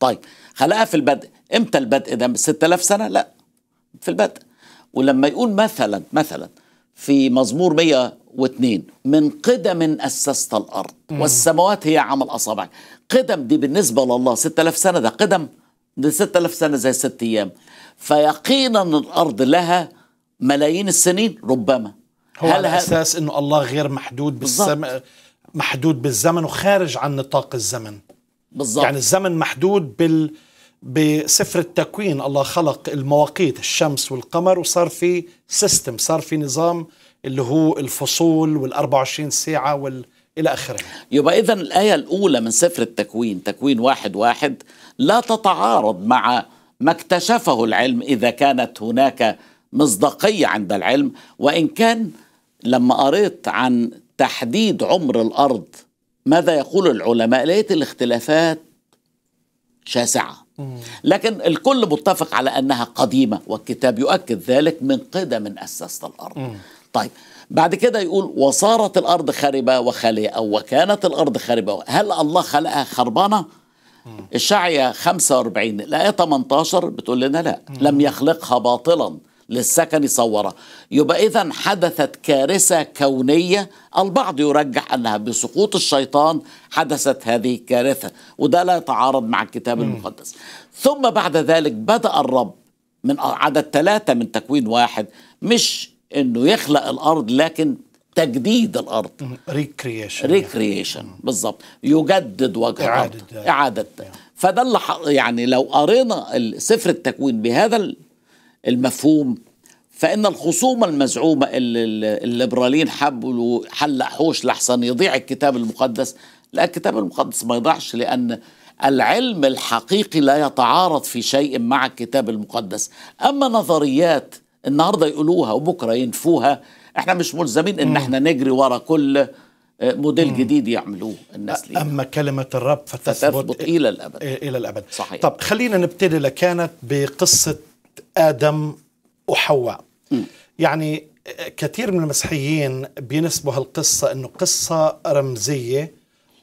طيب خلقها في البدء امتى البدء ده 6000 سنة لا في البدء ولما يقول مثلا مثلا في مزمور 102 من قدم أسست الأرض والسماوات هي عمل أصابعك قدم دي بالنسبة لله 6000 سنة ده قدم ده 6000 سنة زي ست أيام فيقينا الأرض لها ملايين السنين ربما هو هل على أساس أنه الله غير محدود بالسماء بالزبط. محدود بالزمن وخارج عن نطاق الزمن بالضبط يعني الزمن محدود بال بسفر التكوين الله خلق المواقيت الشمس والقمر وصار في سيستم صار في نظام اللي هو الفصول وال24 ساعة وال إلى آخره يبقى إذا الآية الأولى من سفر التكوين تكوين واحد واحد لا تتعارض مع ما اكتشفه العلم إذا كانت هناك مصداقية عند العلم وإن كان لما قريت عن تحديد عمر الأرض ماذا يقول العلماء لقيت الاختلافات شاسعة لكن الكل متفق على أنها قديمة والكتاب يؤكد ذلك من قدم أسست الأرض طيب بعد كده يقول وصارت الأرض خربة وخالية أو وكانت الأرض خربة هل الله خلقها خربانة؟ الشعية 45 الآية 18 بتقول لنا لا لم يخلقها باطلا للسكن صوره يبقى إذا حدثت كارثة كونية البعض يرجح أنها بسقوط الشيطان حدثت هذه الكارثة وده لا يتعارض مع الكتاب المقدس ثم بعد ذلك بدأ الرب من عدد ثلاثة من تكوين واحد مش أنه يخلق الأرض لكن تجديد الارض ريكرييشن ريكرييشن بالظبط يجدد وجه اعاده الأرض. اعاده نعم. فده اللي يعني لو قرينا سفر التكوين بهذا المفهوم فإن الخصومة المزعومة الليبراليين حبوا حل حوش لحسن يضيع الكتاب المقدس لا الكتاب المقدس ما يضيعش لأن العلم الحقيقي لا يتعارض في شيء مع الكتاب المقدس أما نظريات النهاردة يقولوها وبكرة ينفوها احنا مش ملزمين ان احنا نجري ورا كل آه، موديل جديد يعملوه الناس لينا. اما كلمه الرب فتثبت, فتثبت الى الابد الى الابد صحيح طب خلينا نبتدي لكانت بقصه آدم وحواء يعني كثير من المسيحيين بينسبوا هالقصة أنه قصة رمزية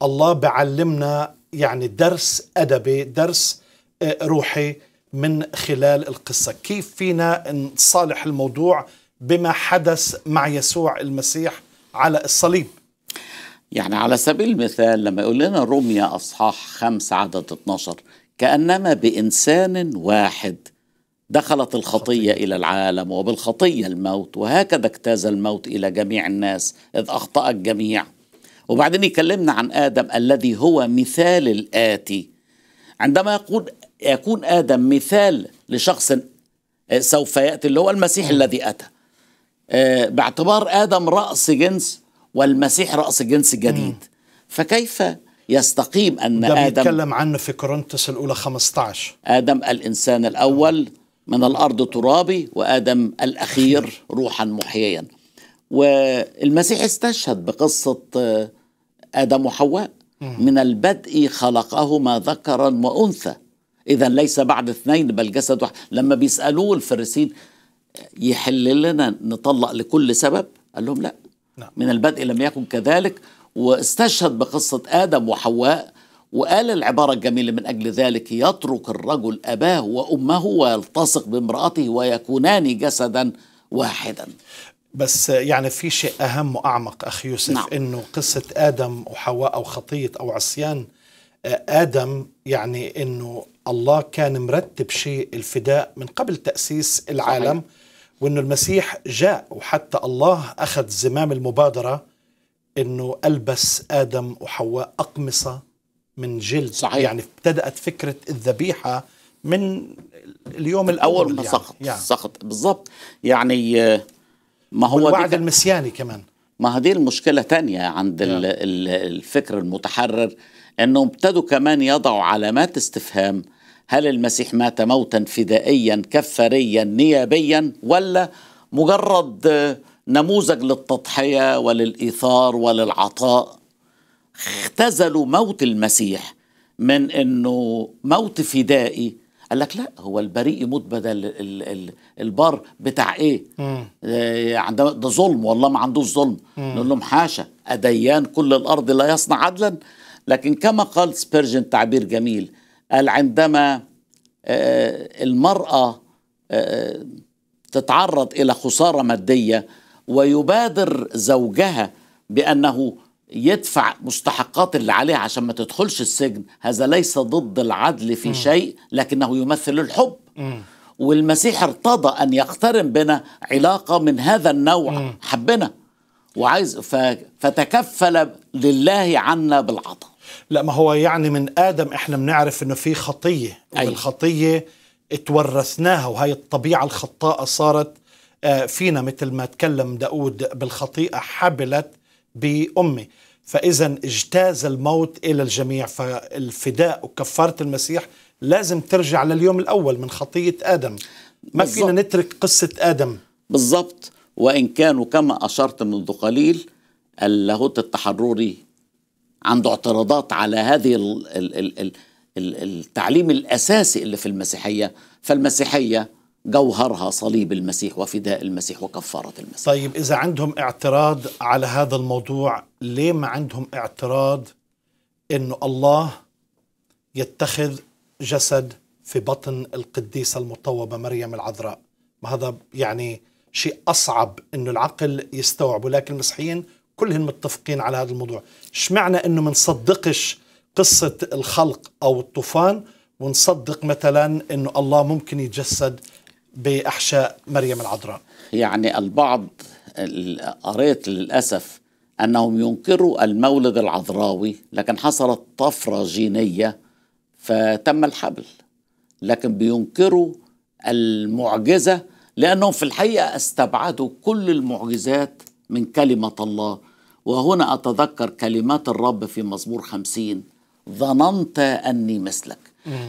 الله بعلمنا يعني درس أدبي درس آه، روحي من خلال القصة كيف فينا نصالح الموضوع بما حدث مع يسوع المسيح على الصليب يعني على سبيل المثال لما يقول لنا روميا أصحاح 5 عدد 12 كأنما بإنسان واحد دخلت الخطية إلى العالم وبالخطية الموت وهكذا اجتاز الموت إلى جميع الناس إذ أخطأ الجميع وبعدين يكلمنا عن آدم الذي هو مثال الآتي عندما يقول يكون آدم مثال لشخص آه، سوف يأتي اللي هو المسيح الذي أتى آه، باعتبار آدم رأس جنس والمسيح رأس جنس جديد فكيف يستقيم ان ده ادم ده بيتكلم عنه في كورنثس الاولى 15 ادم الانسان الاول من الارض ترابي وادم الاخير روحا محييا والمسيح استشهد بقصه آه، ادم وحواء من البدء خلقهما ذكرا وانثى اذا ليس بعد اثنين بل جسد واحد لما بيسالوه الفريسين يحل لنا نطلق لكل سبب قال لهم لا نعم. من البدء لم يكن كذلك واستشهد بقصه ادم وحواء وقال العبارة الجميلة من أجل ذلك يترك الرجل أباه وأمه ويلتصق بامرأته ويكونان جسدا واحدا بس يعني في شيء أهم وأعمق أخي يوسف نعم. أنه قصة آدم وحواء أو خطية أو عصيان آه، آدم يعني أنه الله كان مرتب شيء الفداء من قبل تأسيس العالم صحيح. وأنه المسيح جاء وحتى الله أخذ زمام المبادرة أنه ألبس آدم وحواء أقمصة من جلد صحيح. يعني ابتدأت فكرة الذبيحة من اليوم الأول ما يعني. سقط يعني. سقط بالضبط يعني آه، ما هو الوعد المسياني كمان ما هذه المشكلة تانية عند يعني. الفكر المتحرر أنه ابتدوا كمان يضعوا علامات استفهام هل المسيح مات موتا فدائيا كفاريا نيابيا ولا مجرد آه، نموذج للتضحية وللإيثار وللعطاء اختزلوا موت المسيح من انه موت فدائي قال لك لا هو البريء يموت بدل البار بتاع ايه؟ آه، عندما ده ظلم والله ما عندوش ظلم نقول لهم حاشا اديان كل الارض لا يصنع عدلا لكن كما قال سبيرجن تعبير جميل قال عندما آه، المراه آه، تتعرض الى خساره ماديه ويبادر زوجها بانه يدفع مستحقات اللي عليه عشان ما تدخلش السجن هذا ليس ضد العدل في م. شيء لكنه يمثل الحب م. والمسيح ارتضى ان يقترن بنا علاقه من هذا النوع م. حبنا وعايز فتكفل لله عنا بالعطاء لا ما هو يعني من ادم احنا بنعرف انه في خطيه أيوة. والخطيه اتورثناها وهي الطبيعه الخطاءه صارت آه، فينا مثل ما تكلم داود بالخطيئه حبلت بأمي فإذا اجتاز الموت إلى الجميع فالفداء وكفارة المسيح لازم ترجع لليوم الأول من خطية آدم ما بالزبط. فينا نترك قصة آدم بالضبط وإن كانوا كما أشرت منذ قليل اللاهوت التحرري عنده اعتراضات على هذه الـ الـ الـ الـ التعليم الأساسي اللي في المسيحية فالمسيحية جوهرها صليب المسيح وفداء المسيح وكفارة المسيح طيب إذا عندهم اعتراض على هذا الموضوع ليه ما عندهم اعتراض أنه الله يتخذ جسد في بطن القديسة المطوبة مريم العذراء ما هذا يعني شيء أصعب أنه العقل يستوعبه لكن المسيحيين كلهم متفقين على هذا الموضوع معنى أنه ما نصدقش قصة الخلق أو الطوفان ونصدق مثلا أنه الله ممكن يتجسد باحشاء مريم العذراء يعني البعض قريت للاسف انهم ينكروا المولد العذراوي لكن حصلت طفره جينيه فتم الحبل لكن بينكروا المعجزه لانهم في الحقيقه استبعدوا كل المعجزات من كلمه الله وهنا اتذكر كلمات الرب في مزمور خمسين ظننت اني مثلك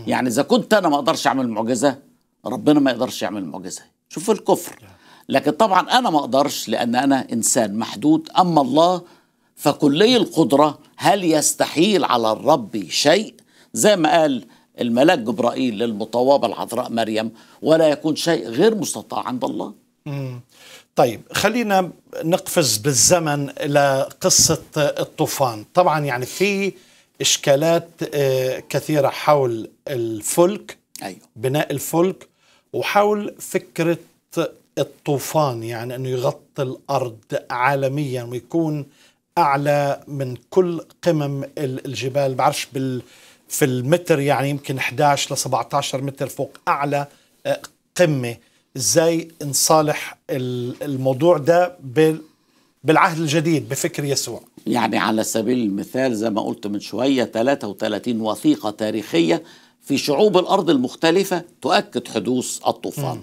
يعني اذا كنت انا ما اقدرش اعمل معجزه ربنا ما يقدرش يعمل معجزه شوف الكفر لكن طبعا انا ما اقدرش لان انا انسان محدود اما الله فكلي القدره هل يستحيل على الرب شيء زي ما قال الملاك جبرائيل للمطوبه العذراء مريم ولا يكون شيء غير مستطاع عند الله طيب خلينا نقفز بالزمن الى قصه الطوفان طبعا يعني في اشكالات آه، كثيره حول الفلك أيوه. بناء الفلك وحول فكرة الطوفان يعني أنه يغطي الأرض عالميا ويكون أعلى من كل قمم الجبال بعرفش بال في المتر يعني يمكن 11 ل 17 متر فوق أعلى آه، قمة ازاي نصالح الموضوع ده بالعهد الجديد بفكر يسوع يعني على سبيل المثال زي ما قلت من شوية 33 وثيقة تاريخية في شعوب الأرض المختلفة تؤكد حدوث الطوفان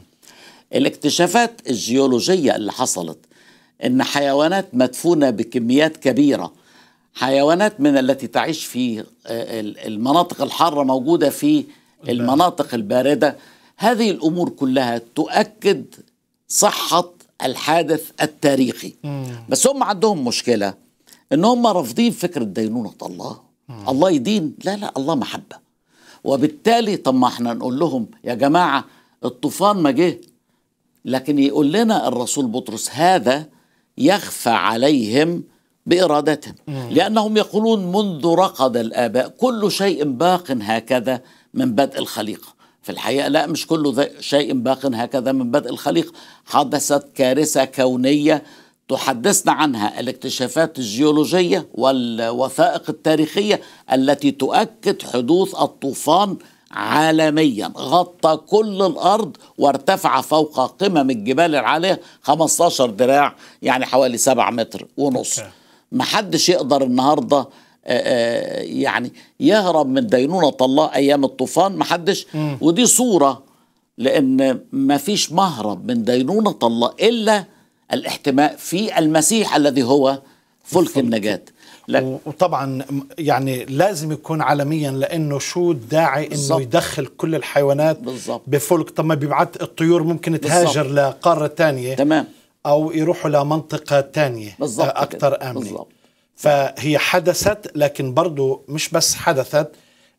الاكتشافات الجيولوجية اللي حصلت إن حيوانات مدفونة بكميات كبيرة حيوانات من التي تعيش في آه، المناطق الحارة موجودة في المناطق الباردة هذه الأمور كلها تؤكد صحة الحادث التاريخي مم. بس هم عندهم مشكلة إن هم رافضين فكرة دينونة الله مم. الله يدين لا لا الله محبة وبالتالي طب ما احنا نقول لهم يا جماعه الطوفان ما جه لكن يقول لنا الرسول بطرس هذا يخفى عليهم بارادتهم لانهم يقولون منذ رقد الاباء كل شيء باق هكذا من بدء الخليقه في الحقيقه لا مش كل شيء باق هكذا من بدء الخليقه حدثت كارثه كونيه تحدثنا عنها الاكتشافات الجيولوجية والوثائق التاريخية التي تؤكد حدوث الطوفان عالميا غطى كل الأرض وارتفع فوق قمم الجبال العالية 15 دراع يعني حوالي 7 متر ونص محدش يقدر النهارده آه، آه، يعني يهرب من دينونة الله أيام الطوفان محدش ودي صورة لأن مفيش مهرب من دينونة الله إلا الاحتماء في المسيح الذي هو فلك النجاة وطبعا يعني لازم يكون عالميا لانه شو الداعي انه يدخل كل الحيوانات بالزبط. بفلك طب ما بيبعت الطيور ممكن تهاجر بالزبط. لقاره تانية تمام او يروحوا لمنطقه تانية بالزبط آه، اكثر امنه فهي حدثت لكن برضه مش بس حدثت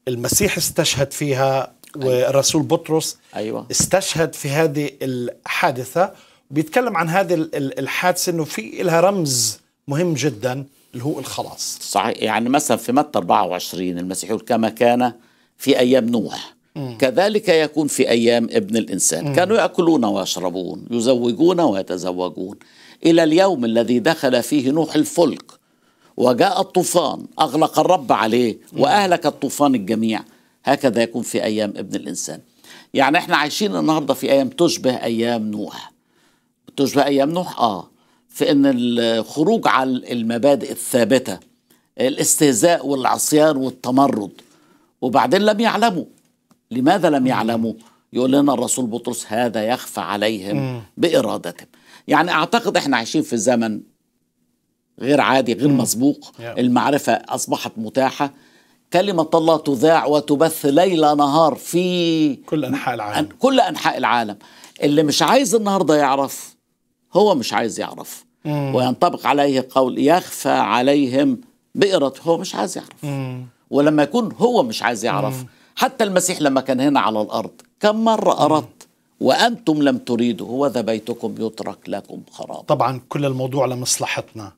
المسيح استشهد فيها والرسول أيوة. بطرس أيوة. استشهد في هذه الحادثه بيتكلم عن هذه الحادثه انه في لها رمز مهم جدا اللي هو الخلاص صحيح يعني مثلا في متى 24 المسيح يقول كما كان في ايام نوح كذلك يكون في ايام ابن الانسان كانوا ياكلون ويشربون يزوجون ويتزوجون الى اليوم الذي دخل فيه نوح الفلك وجاء الطوفان اغلق الرب عليه واهلك الطوفان الجميع هكذا يكون في ايام ابن الانسان يعني احنا عايشين النهارده في ايام تشبه ايام نوح بقى ايام نوح اه في ان الخروج على المبادئ الثابته الاستهزاء والعصيان والتمرد وبعدين لم يعلموا لماذا لم يعلموا يقول لنا الرسول بطرس هذا يخفى عليهم بارادتهم يعني اعتقد احنا عايشين في زمن غير عادي غير مسبوق المعرفه اصبحت متاحه كلمة الله تذاع وتبث ليل نهار في كل أنحاء العالم كل أنحاء العالم اللي مش عايز النهاردة يعرف هو مش عايز يعرف مم. وينطبق عليه قول يخفى عليهم بئرته هو مش عايز يعرف مم. ولما يكون هو مش عايز يعرف مم. حتى المسيح لما كان هنا على الأرض كم مرة أردت وأنتم لم تريدوا هو ذا بيتكم يترك لكم خراب طبعا كل الموضوع لمصلحتنا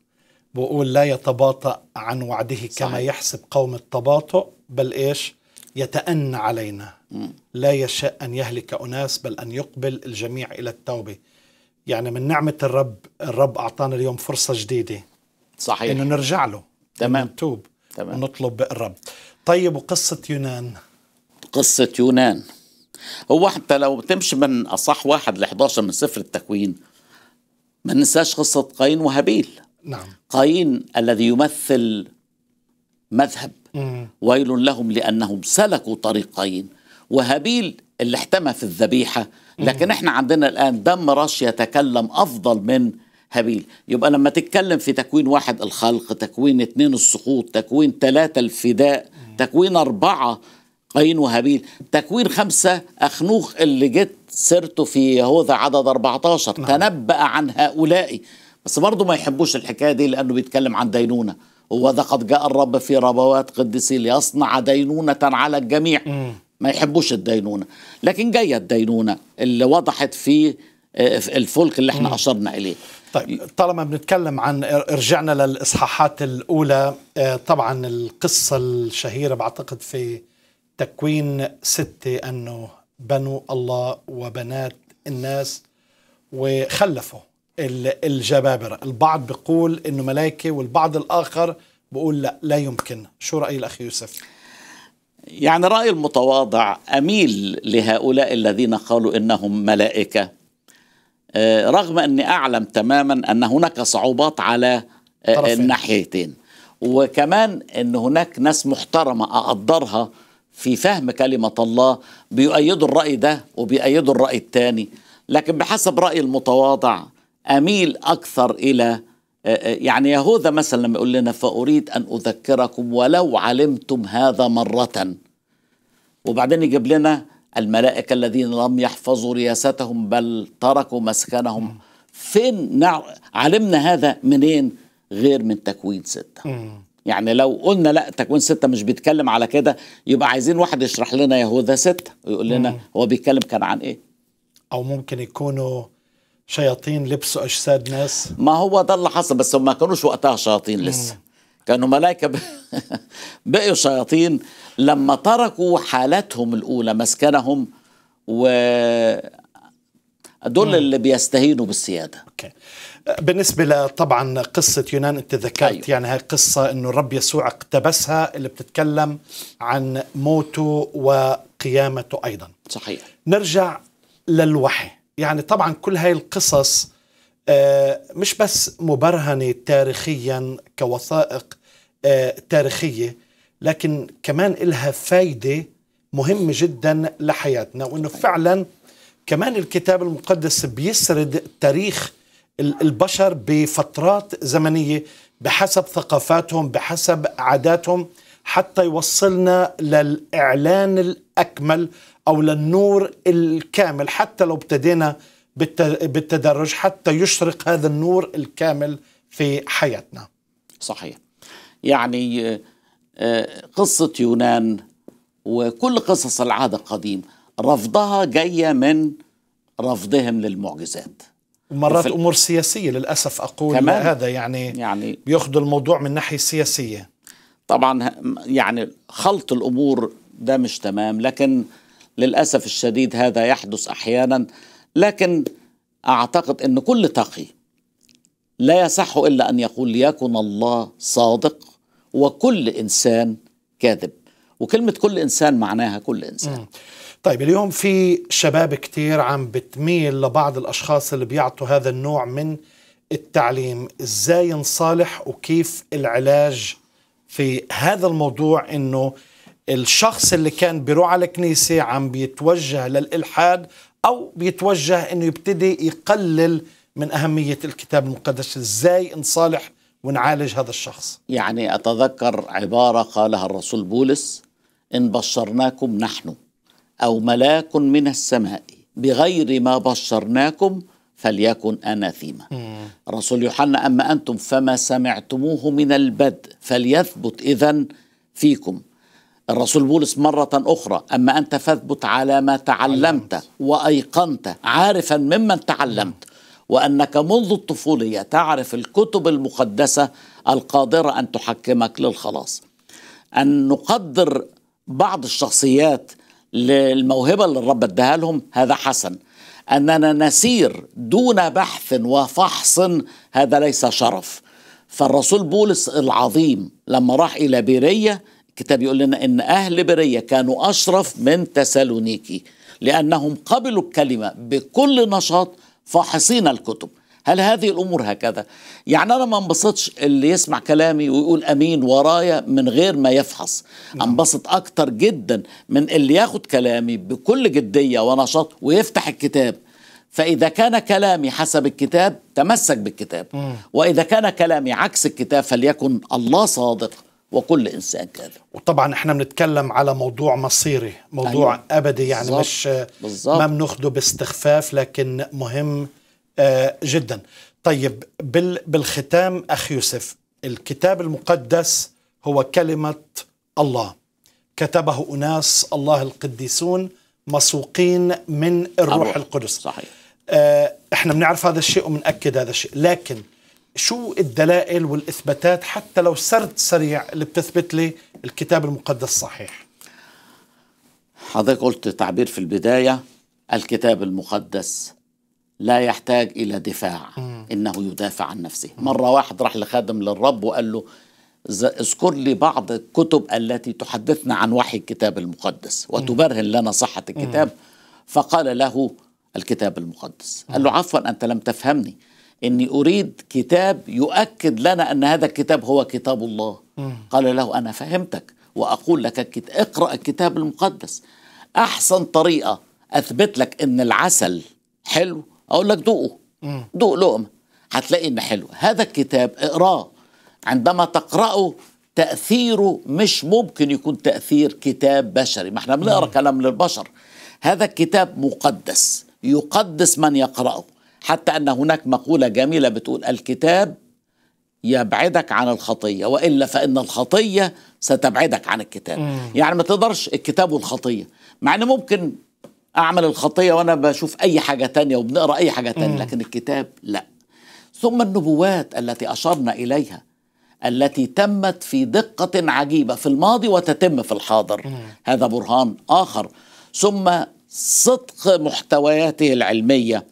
بقول لا يتباطأ عن وعده صحيح. كما يحسب قوم التباطؤ بل إيش يتأنى علينا مم. لا يشاء أن يهلك أناس بل أن يقبل الجميع إلى التوبة يعني من نعمة الرب الرب أعطانا اليوم فرصة جديدة صحيح إنه نرجع له تمام نتوب تمام ونطلب الرب طيب وقصة يونان قصة يونان هو حتى لو تمشي من أصح واحد ل 11 من سفر التكوين ما ننساش قصة قايين وهابيل نعم قايين الذي يمثل مذهب ويل لهم لأنهم سلكوا طريق قايين وهابيل اللي احتمى في الذبيحة لكن احنا عندنا الان دم رش يتكلم افضل من هابيل يبقى لما تتكلم في تكوين واحد الخلق تكوين اثنين السقوط تكوين ثلاثة الفداء تكوين أربعة قايين وهابيل تكوين خمسة أخنوخ اللي جت سيرته في يهوذا عدد 14 نعم. تنبأ عن هؤلاء بس برضه ما يحبوش الحكاية دي لأنه بيتكلم عن دينونة وذا قد جاء الرب في ربوات قدسي ليصنع دينونة على الجميع مم. ما يحبوش الدينونه لكن جايه الدينونه اللي وضحت في آه، الفلك اللي احنا اشرنا اليه طيب طالما بنتكلم عن رجعنا للاصحاحات الاولى آه، طبعا القصه الشهيره بعتقد في تكوين ستة انه بنو الله وبنات الناس وخلفوا الجبابرة البعض بيقول انه ملائكة والبعض الاخر بيقول لا لا يمكن شو رأي الاخ يوسف يعني رأي المتواضع أميل لهؤلاء الذين قالوا إنهم ملائكة آه، رغم أني أعلم تماما أن هناك صعوبات على آه، الناحيتين وكمان أن هناك ناس محترمة أقدرها في فهم كلمة الله بيؤيدوا الرأي ده وبيؤيدوا الرأي الثاني لكن بحسب رأي المتواضع أميل أكثر إلى آه، آه، يعني يهوذا مثلا لما يقول لنا فأريد أن أذكركم ولو علمتم هذا مرة وبعدين يجيب لنا الملائكة الذين لم يحفظوا رياستهم بل تركوا مسكنهم فين نع... علمنا هذا منين غير من تكوين ستة يعني لو قلنا لا تكوين ستة مش بيتكلم على كده يبقى عايزين واحد يشرح لنا يهوذا ستة ويقول لنا هو بيتكلم كان عن ايه أو ممكن يكونوا شياطين لبسوا اجساد ناس ما هو ضل حصل بس هم ما كانوش وقتها شياطين لسه مم. كانوا ملائكه ب... شياطين لما تركوا حالتهم الاولى مسكنهم و دول اللي بيستهينوا بالسياده أوكي. بالنسبه لطبعا قصه يونان انت ذكرت أيوه. يعني هاي قصه انه الرب يسوع اقتبسها اللي بتتكلم عن موته وقيامته ايضا صحيح نرجع للوحي يعني طبعا كل هاي القصص آه، مش بس مبرهنة تاريخيا كوثائق آه، تاريخية لكن كمان إلها فايدة مهمة جدا لحياتنا وإنه فعلا كمان الكتاب المقدس بيسرد تاريخ البشر بفترات زمنية بحسب ثقافاتهم بحسب عاداتهم حتى يوصلنا للإعلان الأكمل أو للنور الكامل حتى لو ابتدينا بالتدرج حتى يشرق هذا النور الكامل في حياتنا صحيح يعني آه، قصة يونان وكل قصص العهد القديم رفضها جاية من رفضهم للمعجزات مرات امور سياسيه للاسف اقول كمان هذا يعني يعني بياخذوا الموضوع من ناحيه سياسيه طبعا يعني خلط الامور ده مش تمام لكن للأسف الشديد هذا يحدث أحيانا لكن أعتقد أن كل تقي لا يصح إلا أن يقول ليكن الله صادق وكل إنسان كاذب وكلمة كل إنسان معناها كل إنسان طيب اليوم في شباب كتير عم بتميل لبعض الأشخاص اللي بيعطوا هذا النوع من التعليم إزاي نصالح وكيف العلاج في هذا الموضوع أنه الشخص اللي كان بيروح على الكنيسة عم بيتوجه للإلحاد أو بيتوجه أنه يبتدي يقلل من أهمية الكتاب المقدس إزاي نصالح ونعالج هذا الشخص يعني أتذكر عبارة قالها الرسول بولس إن بشرناكم نحن أو ملاك من السماء بغير ما بشرناكم فليكن أناثيما رسول يوحنا أما أنتم فما سمعتموه من البدء فليثبت إذن فيكم الرسول بولس مرة أخرى أما أنت فاثبت على ما تعلمت وأيقنت عارفا ممن تعلمت نعم. وأنك منذ الطفولية تعرف الكتب المقدسة القادرة أن تحكمك للخلاص أن نقدر بعض الشخصيات للموهبة اللي الرب اداها لهم هذا حسن أننا نسير دون بحث وفحص هذا ليس شرف فالرسول بولس العظيم لما راح إلى بيرية الكتاب يقول لنا ان اهل بريه كانوا اشرف من تسالونيكي لانهم قبلوا الكلمه بكل نشاط فاحصين الكتب هل هذه الامور هكذا يعني انا ما انبسطش اللي يسمع كلامي ويقول امين ورايا من غير ما يفحص نعم. انبسط اكتر جدا من اللي ياخد كلامي بكل جديه ونشاط ويفتح الكتاب فإذا كان كلامي حسب الكتاب تمسك بالكتاب وإذا كان كلامي عكس الكتاب فليكن الله صادق وكل انسان كذا وطبعا احنا بنتكلم على موضوع مصيري موضوع أيوة. ابدي يعني بالزبط. مش بالزبط. ما بناخده باستخفاف لكن مهم آه جدا طيب بال بالختام اخ يوسف الكتاب المقدس هو كلمه الله كتبه اناس الله القديسون مسوقين من الروح القدس صحيح آه احنا بنعرف هذا الشيء وبنأكد هذا الشيء لكن شو الدلائل والإثباتات حتى لو سرد سريع اللي بتثبت لي الكتاب المقدس صحيح حضرتك قلت تعبير في البداية الكتاب المقدس لا يحتاج إلى دفاع مم. إنه يدافع عن نفسه مم. مرة واحد راح لخادم للرب وقال له اذكر لي بعض الكتب التي تحدثنا عن وحي الكتاب المقدس وتبرهن لنا صحة الكتاب فقال له الكتاب المقدس قال له عفوا أنت لم تفهمني إني أريد كتاب يؤكد لنا أن هذا الكتاب هو كتاب الله قال له أنا فهمتك وأقول لك اقرأ الكتاب المقدس أحسن طريقة أثبت لك إن العسل حلو أقول لك دوقه دوق لقمة هتلاقي إنه حلو هذا الكتاب اقراه عندما تقرأه تأثيره مش ممكن يكون تأثير كتاب بشري ما احنا بنقرأ كلام للبشر هذا الكتاب مقدس يقدس من يقرأه حتى ان هناك مقوله جميله بتقول الكتاب يبعدك عن الخطيه والا فان الخطيه ستبعدك عن الكتاب مم. يعني ما تقدرش الكتاب والخطيه مع ان ممكن اعمل الخطيه وانا بشوف اي حاجه تانية وبنقرا اي حاجه تانية مم. لكن الكتاب لا ثم النبوات التي اشرنا اليها التي تمت في دقه عجيبه في الماضي وتتم في الحاضر مم. هذا برهان اخر ثم صدق محتوياته العلميه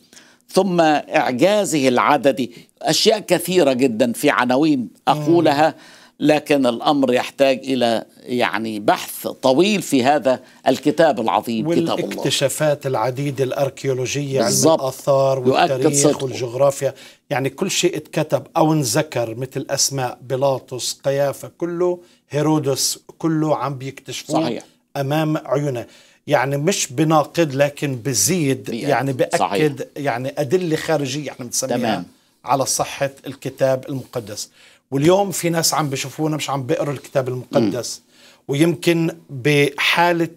ثم إعجازه العددي أشياء كثيرة جدا في عناوين أقولها لكن الأمر يحتاج إلى يعني بحث طويل في هذا الكتاب العظيم كتاب الله والاكتشافات العديدة الأركيولوجية علم الآثار والتاريخ والجغرافيا يعني كل شيء اتكتب أو انذكر مثل أسماء بيلاطس قيافة كله هيرودس كله عم بيكتشفوه أمام عيونه يعني مش بناقد لكن بزيد يعني بأكد صحيح. يعني أدلة خارجية احنا يعني بنسميها تمام. على صحة الكتاب المقدس واليوم في ناس عم بشوفونا مش عم بيقروا الكتاب المقدس م. ويمكن بحالة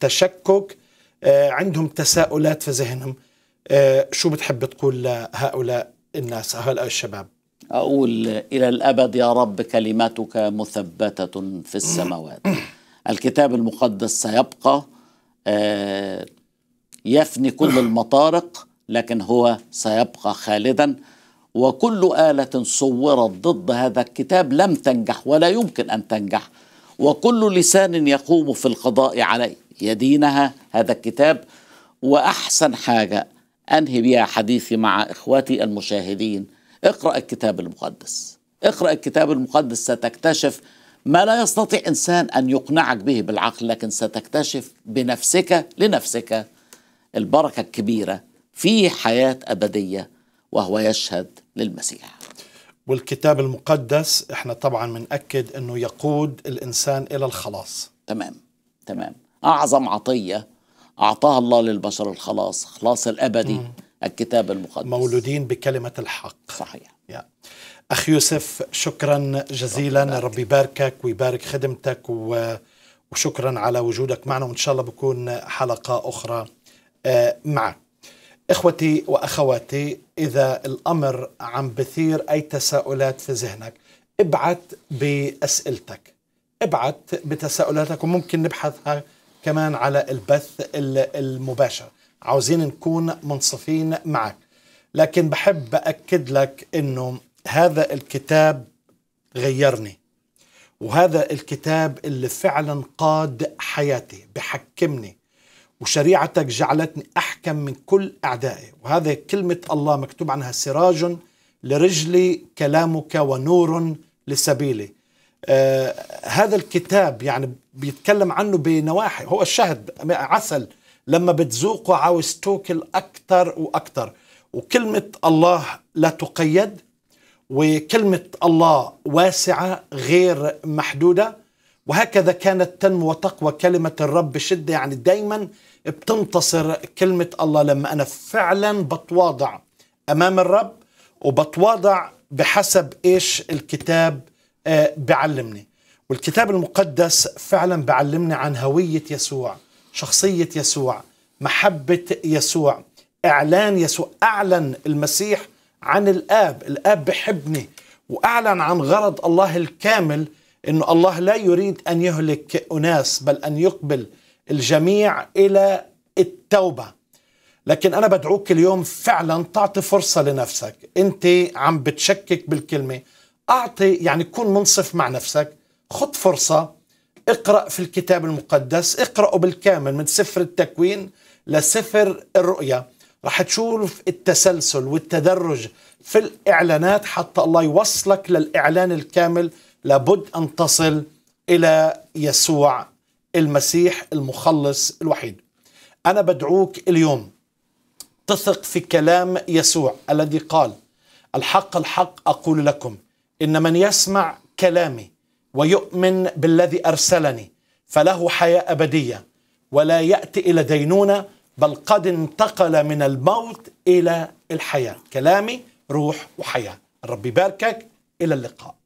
تشكك آه، عندهم تساؤلات في ذهنهم آه، شو بتحب تقول لهؤلاء الناس هؤلاء الشباب أقول إلى الأبد يا رب كلمتك مثبتة في السماوات الكتاب المقدس سيبقى آه، يفني كل المطارق لكن هو سيبقى خالدا وكل آلة صورت ضد هذا الكتاب لم تنجح ولا يمكن أن تنجح وكل لسان يقوم في القضاء عليه يدينها هذا الكتاب وأحسن حاجة أنهي بها حديثي مع إخوتي المشاهدين اقرأ الكتاب المقدس اقرأ الكتاب المقدس ستكتشف ما لا يستطيع انسان ان يقنعك به بالعقل لكن ستكتشف بنفسك لنفسك البركه الكبيره في حياه ابديه وهو يشهد للمسيح والكتاب المقدس احنا طبعا بنأكد انه يقود الانسان الى الخلاص تمام تمام اعظم عطيه اعطاها الله للبشر الخلاص خلاص الابدي الكتاب المقدس مولودين بكلمه الحق صحيح yeah. أخ يوسف شكرا جزيلا ربي يباركك ويبارك خدمتك و... وشكرا على وجودك معنا وإن شاء الله بكون حلقة أخرى آه، معك إخوتي وأخواتي إذا الأمر عم بثير أي تساؤلات في ذهنك ابعت بأسئلتك ابعت بتساؤلاتك وممكن نبحثها كمان على البث المباشر عاوزين نكون منصفين معك لكن بحب أكد لك أنه هذا الكتاب غيرني وهذا الكتاب اللي فعلا قاد حياتي بحكمني وشريعتك جعلتني أحكم من كل أعدائي وهذا كلمة الله مكتوب عنها سراج لرجلي كلامك ونور لسبيلي آه هذا الكتاب يعني بيتكلم عنه بنواحي هو الشهد عسل لما بتذوقه عاوز توكل أكثر وأكثر وكلمة الله لا تقيد وكلمة الله واسعة غير محدودة وهكذا كانت تنمو وتقوى كلمة الرب بشدة يعني دايما بتنتصر كلمة الله لما أنا فعلا بتواضع أمام الرب وبتواضع بحسب إيش الكتاب آه، بعلمني والكتاب المقدس فعلا بعلمني عن هوية يسوع شخصية يسوع محبة يسوع إعلان يسوع أعلن المسيح عن الاب الاب بحبني واعلن عن غرض الله الكامل انه الله لا يريد ان يهلك اناس بل ان يقبل الجميع الى التوبه لكن انا بدعوك اليوم فعلا تعطي فرصه لنفسك انت عم بتشكك بالكلمه اعطي يعني كن منصف مع نفسك خد فرصه اقرا في الكتاب المقدس اقراه بالكامل من سفر التكوين لسفر الرؤيا رح تشوف التسلسل والتدرج في الإعلانات حتى الله يوصلك للإعلان الكامل لابد أن تصل إلى يسوع المسيح المخلص الوحيد أنا بدعوك اليوم تثق في كلام يسوع الذي قال الحق الحق أقول لكم إن من يسمع كلامي ويؤمن بالذي أرسلني فله حياة أبدية ولا يأتي إلى دينونة بل قد انتقل من الموت إلى الحياة كلامي روح وحياة الرب يباركك إلى اللقاء